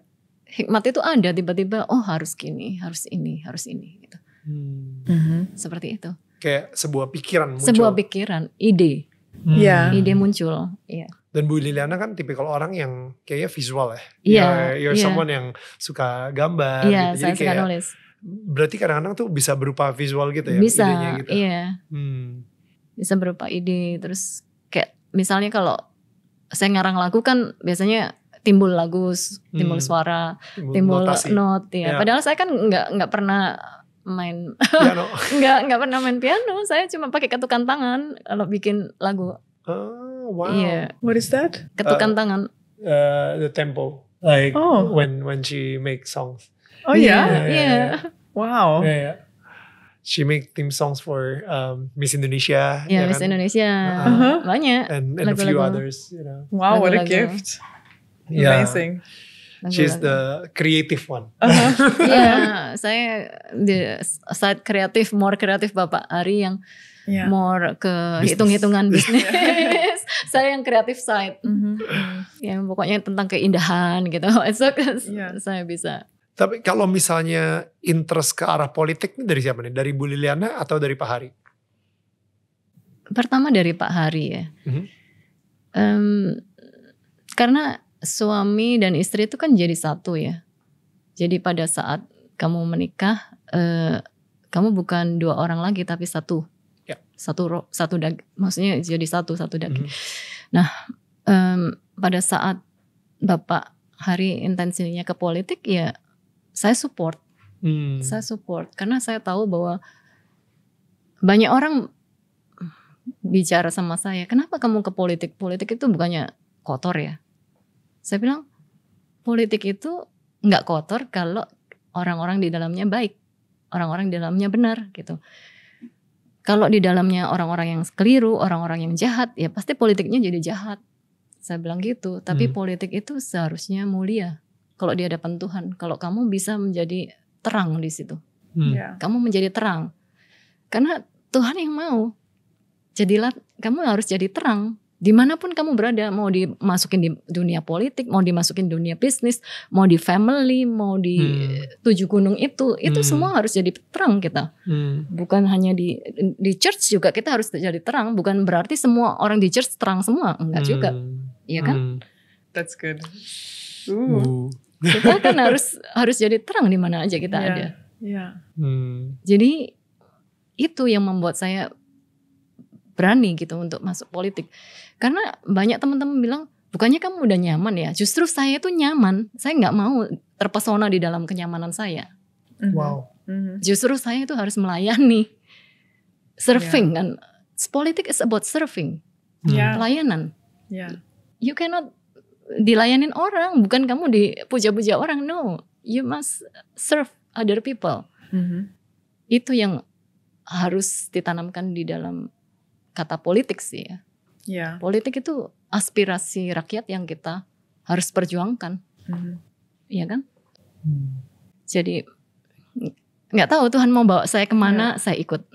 hikmat itu ada tiba-tiba oh harus gini, harus ini, harus ini gitu. Hmm. -hmm. Seperti itu. Kayak sebuah pikiran muncul. Sebuah pikiran, ide. Hmm. Ya. Ide muncul, ya Dan Bu Liliana kan tipikal orang yang kayaknya visual ya. Iya. Yeah, you're, you're yeah. someone yang suka gambar yeah, gitu. Jadi saya kayak suka nulis. Berarti kadang-kadang tuh bisa berupa visual gitu ya bisa, gitu. Iya. Hmm. Bisa berupa ide terus kayak misalnya kalau saya ngarang lagu kan biasanya timbul lagu, timbul hmm. suara, timbul, timbul not ya. ya. Padahal saya kan nggak nggak pernah main piano. nggak nggak pernah main piano. Saya cuma pakai ketukan tangan kalau bikin lagu. Oh, wow. Yeah. What is that? Ketukan uh, tangan. Uh, the tempo. Like oh. when when she make songs. Oh yeah. Iya, iya. Yeah. yeah. yeah. Wow. Yeah, yeah she make theme songs for um, Miss Indonesia. Yeah, ya Miss kan? Indonesia. Uh, huh uh-huh. Banyak. And, and a few others, you know. Wow, lagu, what a gift. Yeah. Amazing. She's the creative one. uh-huh. yeah, saya di side kreatif, more kreatif Bapak Ari yang yeah. more ke hitung-hitungan bisnis. saya yang kreatif side. Mm-hmm. yang pokoknya tentang keindahan gitu. Itu so, yeah. saya bisa tapi kalau misalnya interest ke arah politik ini dari siapa nih? Dari Bu Liliana atau dari Pak Hari? Pertama dari Pak Hari ya. Mm-hmm. Um, karena suami dan istri itu kan jadi satu ya. Jadi pada saat kamu menikah, uh, kamu bukan dua orang lagi tapi satu. Yeah. Satu satu dag, maksudnya jadi satu satu daging. Mm-hmm. Nah, um, pada saat Bapak Hari intensinya ke politik ya saya support hmm. saya support karena saya tahu bahwa banyak orang bicara sama saya kenapa kamu ke politik politik itu bukannya kotor ya saya bilang politik itu nggak kotor kalau orang-orang di dalamnya baik orang-orang di dalamnya benar gitu kalau di dalamnya orang-orang yang keliru, orang-orang yang jahat, ya pasti politiknya jadi jahat. Saya bilang gitu. Tapi hmm. politik itu seharusnya mulia kalau di hadapan Tuhan. Kalau kamu bisa menjadi terang di situ. Hmm. Ya. Kamu menjadi terang. Karena Tuhan yang mau. Jadilah kamu harus jadi terang dimanapun kamu berada, mau dimasukin di dunia politik, mau dimasukin dunia bisnis, mau di family, mau di hmm. tujuh gunung itu, itu hmm. semua harus jadi terang kita. Hmm. Bukan hanya di di church juga kita harus jadi terang, bukan berarti semua orang di church terang semua, enggak hmm. juga, iya kan? Hmm. That's good. Ooh. Ooh. Kita kan harus harus jadi terang di mana aja kita yeah. ada. Yeah. Hmm. Jadi itu yang membuat saya berani gitu untuk masuk politik. Karena banyak teman-teman bilang, bukannya kamu udah nyaman ya? Justru saya itu nyaman. Saya nggak mau terpesona di dalam kenyamanan saya. Mhm. Wow. Mhm. Justru saya itu harus melayani. Surfing yeah. kan. Politik is about surfing. Hmm. Yeah. Pelayanan. Yeah. You cannot dilayanin orang, bukan kamu dipuja-puja orang. No, you must serve other people. Mm-hmm. Itu yang harus ditanamkan di dalam kata politik sih ya. Yeah. Politik itu aspirasi rakyat yang kita harus perjuangkan, mm-hmm. ya kan? Mm. Jadi nggak tahu Tuhan mau bawa saya kemana, yeah. saya ikut.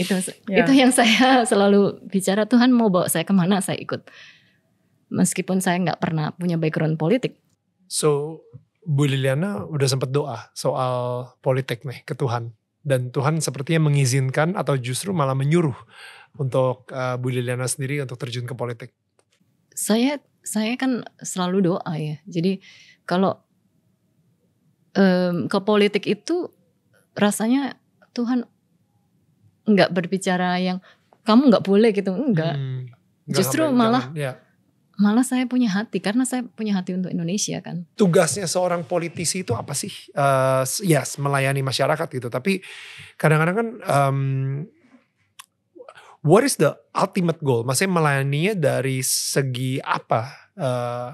Itu yeah. itu yang saya selalu bicara Tuhan mau bawa saya kemana, saya ikut meskipun saya nggak pernah punya background politik. So Bu Liliana udah sempat doa soal politik nih ke Tuhan dan Tuhan sepertinya mengizinkan atau justru malah menyuruh untuk uh, Bu Liliana sendiri untuk terjun ke politik. Saya saya kan selalu doa ya. Jadi kalau um, ke politik itu rasanya Tuhan nggak berbicara yang kamu nggak boleh gitu enggak. Hmm, justru ngapain, malah jangan, ya malah saya punya hati karena saya punya hati untuk Indonesia kan. Tugasnya seorang politisi itu apa sih? Uh, eh, yes, ya, melayani masyarakat gitu. Tapi kadang-kadang kan um, what is the ultimate goal? Maksudnya melayaninya dari segi apa? Uh,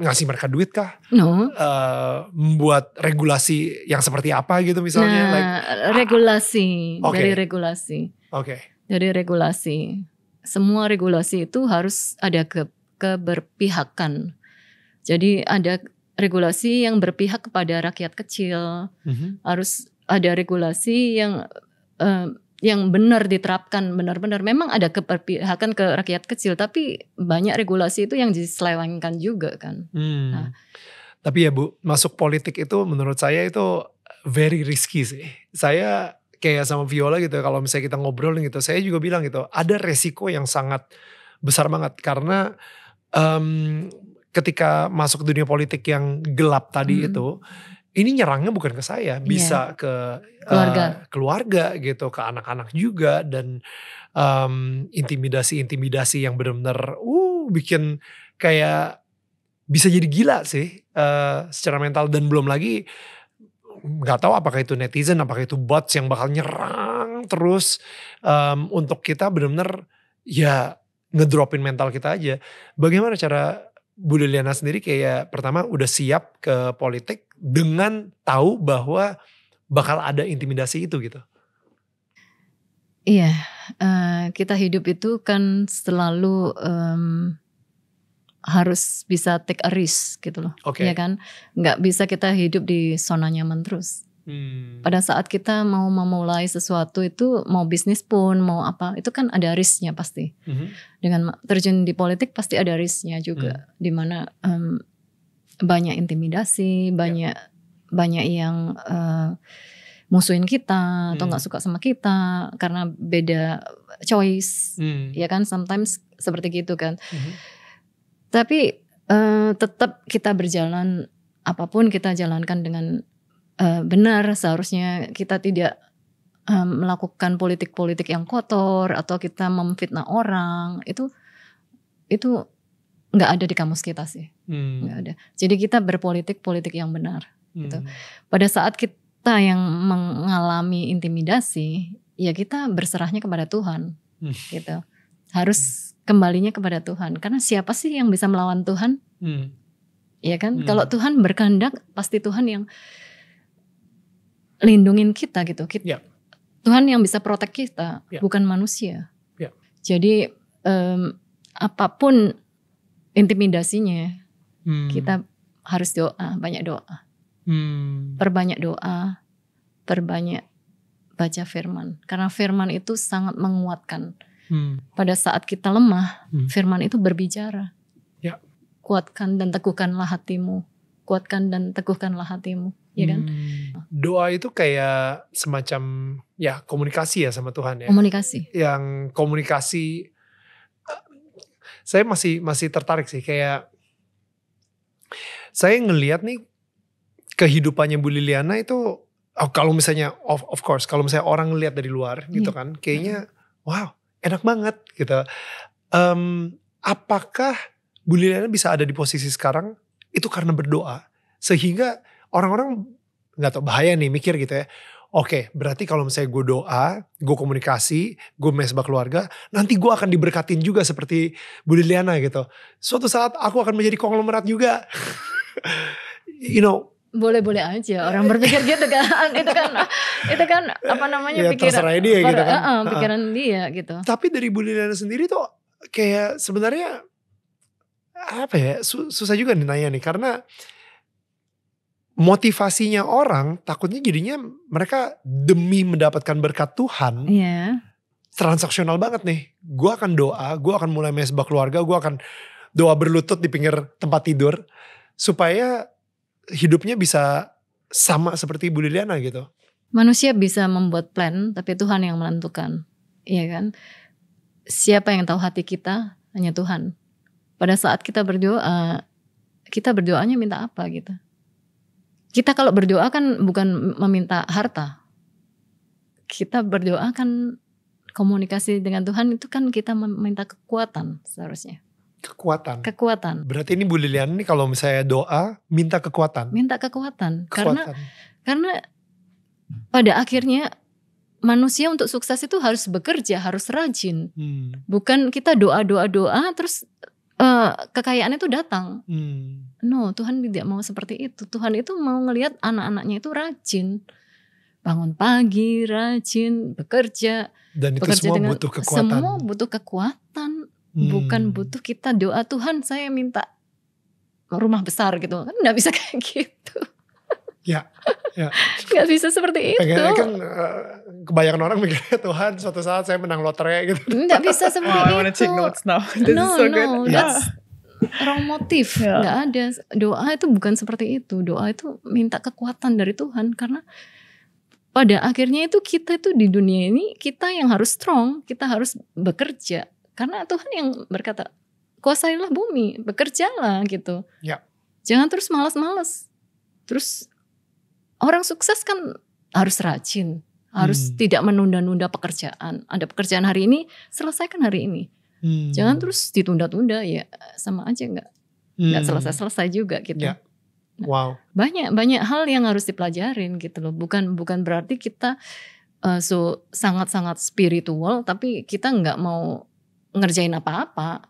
ngasih mereka duit kah? No. Uh, membuat regulasi yang seperti apa gitu misalnya? Nah, like, regulasi ah, okay. dari regulasi. Oke. Okay. Dari regulasi semua regulasi itu harus ada ke, keberpihakan. Jadi ada regulasi yang berpihak kepada rakyat kecil, mm-hmm. harus ada regulasi yang uh, yang benar diterapkan benar-benar. Memang ada keberpihakan ke rakyat kecil, tapi banyak regulasi itu yang diselewengkan juga kan. Hmm. Nah, tapi ya Bu, masuk politik itu menurut saya itu very risky sih. Saya kayak sama Viola gitu kalau misalnya kita ngobrol gitu saya juga bilang gitu ada resiko yang sangat besar banget karena um, ketika masuk dunia politik yang gelap tadi hmm. itu ini nyerangnya bukan ke saya iya. bisa yeah. ke keluarga eh, keluarga gitu ke anak-anak juga dan um, mmm, intimidasi intimidasi yang benar-benar uh bikin kayak bisa jadi gila sih uh, secara mental dan belum lagi nggak tahu apakah itu netizen, apakah itu bots yang bakal nyerang terus um, untuk kita benar-benar ya ngedropin mental kita aja. Bagaimana cara Bu Liliana sendiri kayak pertama udah siap ke politik dengan tahu bahwa bakal ada intimidasi itu gitu? Iya, uh, kita hidup itu kan selalu um, harus bisa take a risk gitu loh. Okay. Ya kan? Nggak bisa kita hidup di zona nyaman terus. Hmm. Pada saat kita mau memulai sesuatu itu mau bisnis pun mau apa itu kan ada risknya pasti. Hmm. Dengan terjun di politik pasti ada risknya juga, hmm. dimana um, banyak intimidasi, ya. banyak yeah. banyak yang uh, musuhin kita atau hmm. nggak suka sama kita karena beda choice, hmm. ya kan? Sometimes seperti gitu kan. Hmm tapi uh, eh, tetap kita berjalan apapun kita jalankan dengan uh, benar seharusnya kita tidak um, melakukan politik-politik yang kotor atau kita memfitnah orang itu itu nggak ada di kamus kita sih hmm. ada jadi kita berpolitik politik yang benar gitu. hmm. gitu pada saat kita yang mengalami intimidasi ya kita berserahnya kepada Tuhan hmm. gitu harus hmm. kembalinya kepada Tuhan karena siapa sih yang bisa melawan Tuhan hmm. ya kan hmm. kalau Tuhan berkehendak pasti Tuhan yang lindungin kita gitu kita ya. yeah. Tuhan yang bisa protek kita yeah. bukan manusia yeah. jadi um, apapun intimidasinya hmm. kita harus doa banyak doa hmm. perbanyak doa perbanyak baca firman karena firman itu sangat menguatkan hmm. pada saat kita lemah hmm. firman itu berbicara ya. kuatkan dan teguhkanlah hatimu kuatkan dan teguhkanlah hatimu ya kan hmm. doa itu kayak semacam ya komunikasi ya sama Tuhan ya komunikasi yang komunikasi eh, saya masih masih tertarik sih kayak saya ngelihat nih kehidupannya Bu Liliana itu oh, kalau misalnya of of course kalau misalnya orang ngelihat dari luar yeah. gitu iya. kan kayaknya hmm. wow enak banget gitu. Um, apakah Bu Liliana bisa ada di posisi sekarang itu karena berdoa sehingga orang-orang nggak tau bahaya nih mikir gitu ya. Oke, okay, berarti kalau misalnya gue doa, gue komunikasi, gue mesbah keluarga, nanti gue akan diberkatin juga seperti Bu Liliana gitu. Suatu saat aku akan menjadi konglomerat juga. you know, boleh-boleh aja orang berpikir gitu kan itu kan itu kan apa namanya ya, pikiran dia gitu kan uh, pikiran uh. dia gitu tapi dari Bu Liliana sendiri tuh kayak sebenarnya apa ya susah juga ditanya nih karena motivasinya orang takutnya jadinya mereka demi mendapatkan berkat Tuhan yeah. transaksional banget nih gue akan doa gue akan mulai mesbah keluarga gue akan doa berlutut di pinggir tempat tidur supaya hidupnya bisa sama seperti Bu Liliana gitu. Manusia bisa membuat plan, tapi Tuhan yang menentukan. Iya kan? Siapa yang tahu hati kita? Hanya Tuhan. Pada saat kita berdoa, kita berdoanya minta apa gitu. Kita kalau berdoa kan bukan meminta harta. Kita berdoa kan komunikasi dengan Tuhan itu kan kita meminta kekuatan seharusnya kekuatan. Kekuatan. Berarti ini Bu Lilian ini kalau misalnya doa minta kekuatan. Minta kekuatan. kekuatan. Karena karena pada akhirnya manusia untuk sukses itu harus bekerja, harus rajin. Hmm. Bukan kita doa doa doa terus uh, kekayaan itu datang. Hmm. No, Tuhan tidak mau seperti itu. Tuhan itu mau ngelihat anak-anaknya itu rajin, bangun pagi, rajin, bekerja. Dan itu bekerja semua dengan, butuh kekuatan. Semua butuh kekuatan hmm. bukan butuh kita doa Tuhan saya minta rumah besar gitu kan nggak bisa kayak gitu ya ya nggak bisa seperti itu Pengen, kan eh, kebayang orang mikirnya Tuhan suatu saat saya menang lotre gitu nggak bisa seperti oh, itu I wanna take notes now This no is so no good. Yeah. that's ya. wrong motif yeah. nggak ada doa itu bukan seperti itu doa itu minta kekuatan dari Tuhan karena pada akhirnya itu kita itu di dunia ini kita yang harus strong kita harus bekerja karena Tuhan yang berkata, kuasailah bumi, bekerjalah gitu. Ya. Jangan terus malas-malas. Terus orang sukses kan harus rajin, harus hmm. tidak menunda-nunda pekerjaan. Ada pekerjaan hari ini, selesaikan hari ini. Hmm. Jangan terus ditunda-tunda ya sama aja nggak nggak hmm. selesai-selesai juga gitu. Ya. Nah, wow. Banyak banyak hal yang harus dipelajarin gitu loh. Bukan bukan berarti kita uh, so sangat-sangat spiritual tapi kita nggak mau ngerjain apa-apa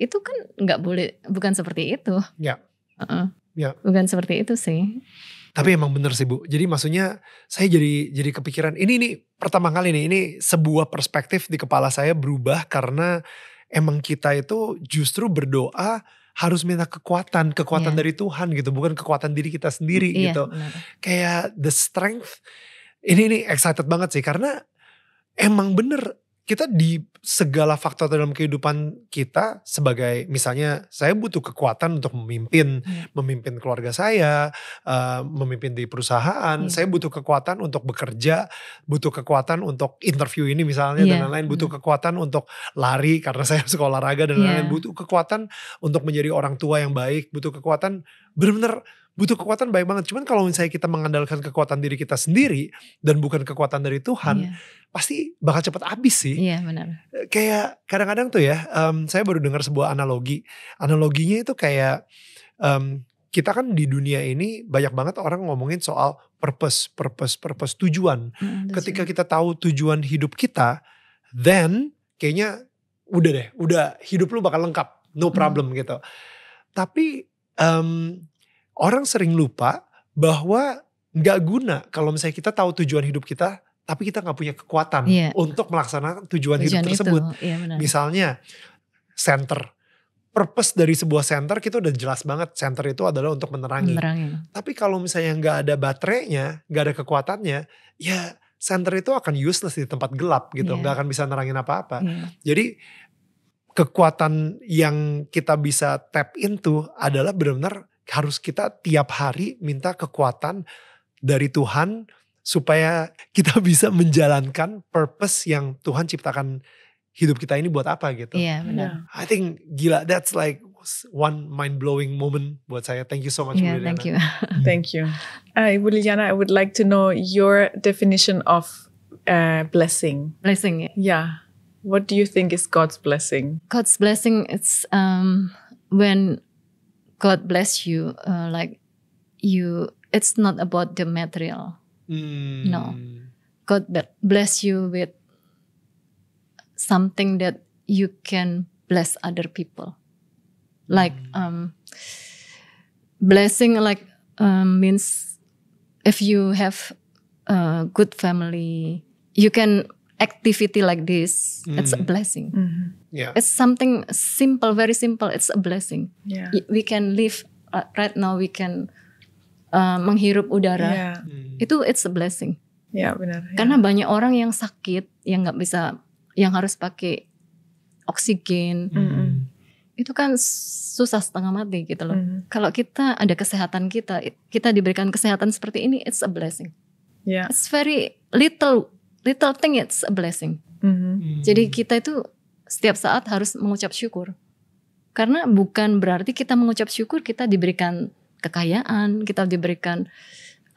itu kan nggak boleh bukan seperti itu ya uh -uh. ya bukan seperti itu sih tapi emang bener sih bu jadi maksudnya saya jadi jadi kepikiran ini ini pertama kali nih ini sebuah perspektif di kepala saya berubah karena emang kita itu justru berdoa harus minta kekuatan, kekuatan yeah. dari Tuhan gitu, bukan kekuatan diri kita sendiri yeah, gitu. Bener. Kayak the strength ini ini excited banget sih karena emang bener kita di segala faktor dalam kehidupan kita sebagai misalnya saya butuh kekuatan untuk memimpin hmm. memimpin keluarga saya uh, memimpin di perusahaan hmm. saya butuh kekuatan untuk bekerja butuh kekuatan untuk interview ini misalnya yeah. dan iya. lain-lain butuh hmm. kekuatan untuk lari karena saya sekolah olahraga dan lain-lain yeah. butuh kekuatan untuk menjadi orang tua yang baik butuh kekuatan benar-benar butuh kekuatan baik banget. Cuman kalau misalnya kita mengandalkan kekuatan diri kita sendiri dan bukan kekuatan dari Tuhan, iya. pasti bakal cepat habis sih. Iya benar. Eh, kayak kadang-kadang tuh ya, um, saya baru dengar sebuah analogi. Analoginya itu kayak um, kita kan di dunia ini banyak banget orang ngomongin soal purpose, purpose, purpose, tujuan. Mm, Ketika kita tahu tujuan hidup kita, then kayaknya udah deh, udah hidup lu bakal lengkap, no problem mm. gitu. Tapi um, orang sering lupa bahwa nggak guna kalau misalnya kita tahu tujuan hidup kita tapi kita nggak punya kekuatan yeah. untuk melaksanakan tujuan, tujuan hidup tersebut. Yeah, benar. Misalnya center, purpose dari sebuah center kita udah jelas banget center itu adalah untuk menerangi. menerangi. Tapi kalau misalnya nggak ada baterainya, nggak ada kekuatannya, ya center itu akan useless di tempat gelap gitu, iya. nggak yeah. akan bisa nerangin apa-apa. Yeah. Jadi kekuatan yang kita bisa tap into adalah benar-benar harus kita tiap hari minta kekuatan dari Tuhan supaya kita bisa menjalankan purpose yang Tuhan ciptakan hidup kita ini buat apa gitu. Iya yeah, benar. I think gila that's like one mind blowing moment buat saya. Thank you so much, yeah, Thank you. thank you. Uh, Ibu Liliana, I would like to know your definition of uh, blessing. Blessing. Yeah. What do you think is God's blessing? God's blessing it's um, when God bless you. Uh, like you, it's not about the material. Mm. No, God bless you with something that you can bless other people. Like mm. um, blessing, like um, means if you have a good family, you can activity like this mm. it's a hmm. blessing mm-hmm. yeah. it's something simple very simple it's a blessing yeah. we can live uh, right now we can uh, menghirup udara yeah. mm. itu it's a blessing ya benar karena yeah. banyak orang yang sakit yang nggak bisa yang harus pakai oksigen mm-hmm. itu kan susah setengah mati gitu loh mm-hmm. kalau kita ada kesehatan kita kita diberikan kesehatan seperti ini it's a blessing yeah. it's very little little thing it's a blessing. Mm-hmm. Hmm. Jadi kita itu setiap saat harus mengucap syukur. Karena bukan berarti kita mengucap syukur kita diberikan kekayaan, kita diberikan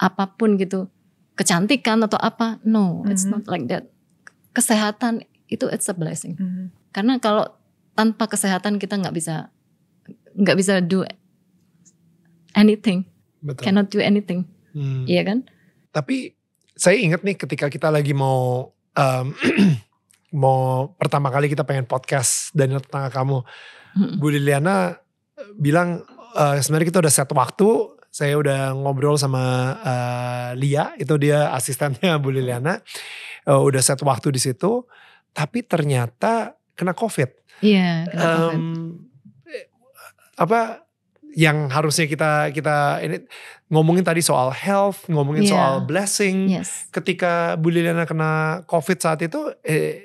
apapun gitu, kecantikan atau apa. No, mm-hmm. it's not mm-hmm. like that. Kesehatan itu it's a blessing. Mm-hmm. Karena kalau tanpa kesehatan kita nggak bisa nggak bisa do anything. Betul. Cannot do anything. Hmm. Iya kan? Tapi saya ingat nih ketika kita lagi mau um, mau pertama kali kita pengen podcast Daniel tetangga kamu, hmm. Bu Liliana bilang uh, sebenarnya kita udah set waktu. Saya udah ngobrol sama uh, Lia, itu dia asistennya Bu Liliana. Uh, udah set waktu di situ, tapi ternyata kena COVID. Iya, kena um, Apa yang harusnya kita kita ini ngomongin tadi soal health, ngomongin yeah. soal blessing. Yes. Ketika Bu Liliana kena COVID saat itu, eh,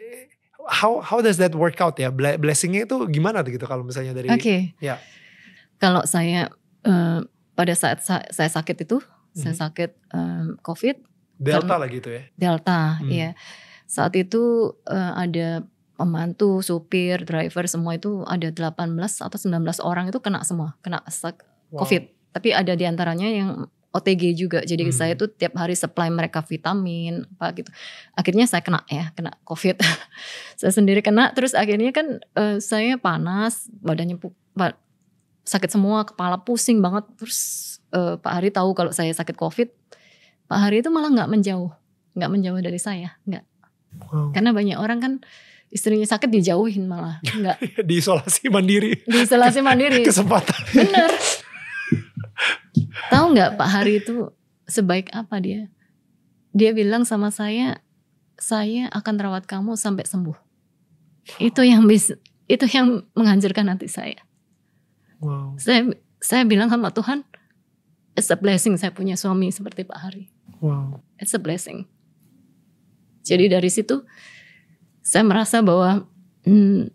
how how does that work out ya? Blessingnya itu gimana tuh gitu kalau misalnya dari? Oke. Okay. Ya. Kalau saya uh, pada saat saya sakit itu, mm-hmm. saya sakit um, COVID. Delta lagi itu ya? Delta, hmm. ya. Saat itu uh, ada pembantu, supir, driver semua itu ada 18 atau 19 orang itu kena semua, kena COVID. Wow. Tapi ada diantaranya yang OTG juga. Jadi hmm. saya tuh tiap hari supply mereka vitamin apa gitu. Akhirnya saya kena ya, kena COVID. saya sendiri kena terus akhirnya kan uh, saya panas, badannya sakit semua, kepala pusing banget. Terus uh, Pak Hari tahu kalau saya sakit COVID. Pak Hari itu malah nggak menjauh, nggak menjauh dari saya, nggak. Wow. Karena banyak orang kan istrinya sakit dijauhin malah enggak diisolasi mandiri diisolasi mandiri kesempatan bener tahu nggak Pak Hari itu sebaik apa dia dia bilang sama saya saya akan rawat kamu sampai sembuh wow. itu yang bisa itu yang menghancurkan hati saya wow. saya saya bilang sama Tuhan it's a blessing saya punya suami seperti Pak Hari wow. it's a blessing jadi dari situ saya merasa bahwa hmm,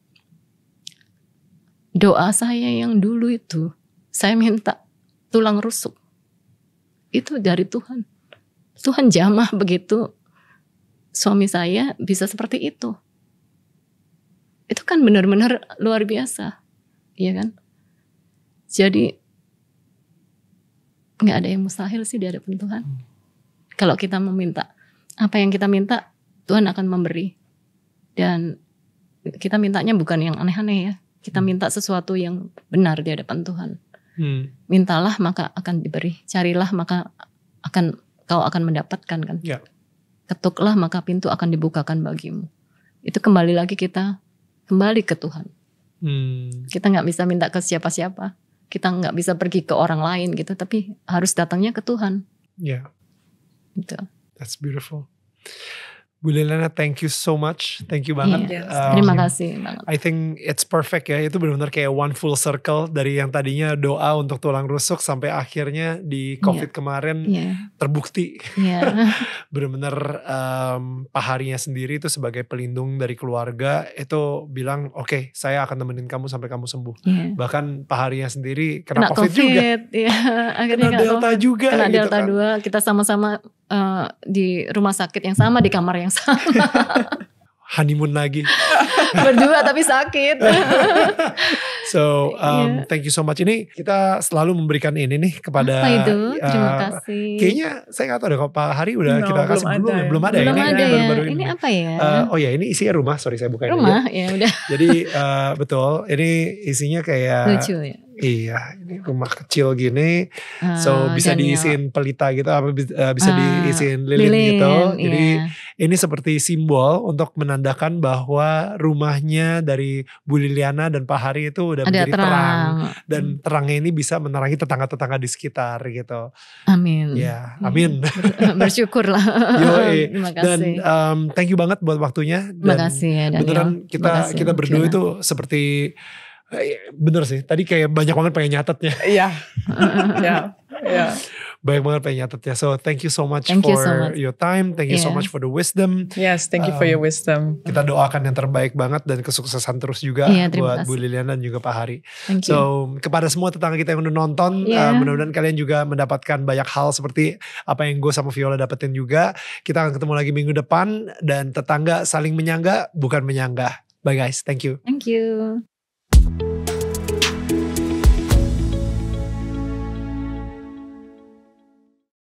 doa saya yang dulu itu saya minta tulang rusuk itu dari Tuhan Tuhan jamah begitu suami saya bisa seperti itu itu kan benar-benar luar biasa ya kan jadi nggak ada yang mustahil sih di hadapan Tuhan hmm. kalau kita meminta apa yang kita minta Tuhan akan memberi dan kita mintanya bukan yang aneh-aneh ya kita hmm. minta sesuatu yang benar di hadapan Tuhan hmm. mintalah maka akan diberi carilah maka akan kau akan mendapatkan kan ya. ketuklah maka pintu akan dibukakan bagimu itu kembali lagi kita kembali ke Tuhan hmm. kita nggak bisa minta ke siapa-siapa kita nggak bisa pergi ke orang lain gitu tapi harus datangnya ke Tuhan ya yeah. gitu that's beautiful Bu Liliana, thank you so much, thank you banget. Yes. Iya. Um, Terima kasih banget. I think it's perfect ya, itu benar-benar kayak one full circle dari yang tadinya doa untuk tulang rusuk sampai akhirnya di iya. COVID yeah. kemarin yeah. terbukti. Yeah. benar-benar um, Pak Harinya sendiri itu sebagai pelindung dari keluarga itu bilang, oke, okay, saya akan temenin kamu sampai kamu sembuh. Yeah. Bahkan Pak Harinya sendiri kena, kena COVID, COVID juga, yeah. kena Delta COVID. juga, kena gitu Delta kan. 2, kita sama-sama uh, di rumah sakit yang sama di kamar yang sama honeymoon lagi berdua tapi sakit so um, yeah. thank you so much ini kita selalu memberikan ini nih kepada Apa itu? Uh, terima kasih kayaknya saya gak tahu deh kalau Pak Hari udah no, kita kasih belum ada. belum ada ya? belum ini, ada ini, ya. baru ini. ini apa ya uh, oh ya ini isinya rumah sorry saya bukain rumah ya. ya udah jadi uh, betul ini isinya kayak lucu ya Iya, ini rumah kecil gini, uh, so ah, bisa Daniel. diisiin pelita gitu, apa eh, bisa uh, diisiin lilin, lilin gitu. Jadi iya. ini seperti simbol untuk menandakan bahwa rumahnya dari Bu Liliana dan Pak Hari itu udah Ada menjadi terang. terang dan mm. terangnya ini bisa menerangi tetangga-tetangga di sekitar gitu. Amin. Ya, amin. Eh, bersyukurlah. Terima kasih. Dan um, thank you banget buat waktunya. Dan Terima kasih ya Daniel. Beneran kita kita ya, berdua itu seperti Eh, bener sih tadi kayak banyak banget pengen nyatetnya iya iya iya banyak banget pengen nyatetnya so thank you so much thank for you so much. your time thank you yeah. so much for the wisdom yes thank you um, for your um, wisdom kita doakan yang terbaik banget dan kesuksesan terus juga yeah, iya, buat Bu Lilian dan juga Pak Hari thank you. so kepada semua tetangga kita yang udah nonton yeah. uh, mudah-mudahan kalian juga mendapatkan banyak hal seperti apa yang gue sama Viola dapetin juga kita akan ketemu lagi minggu depan dan tetangga saling menyangga bukan menyangga bye guys thank you thank you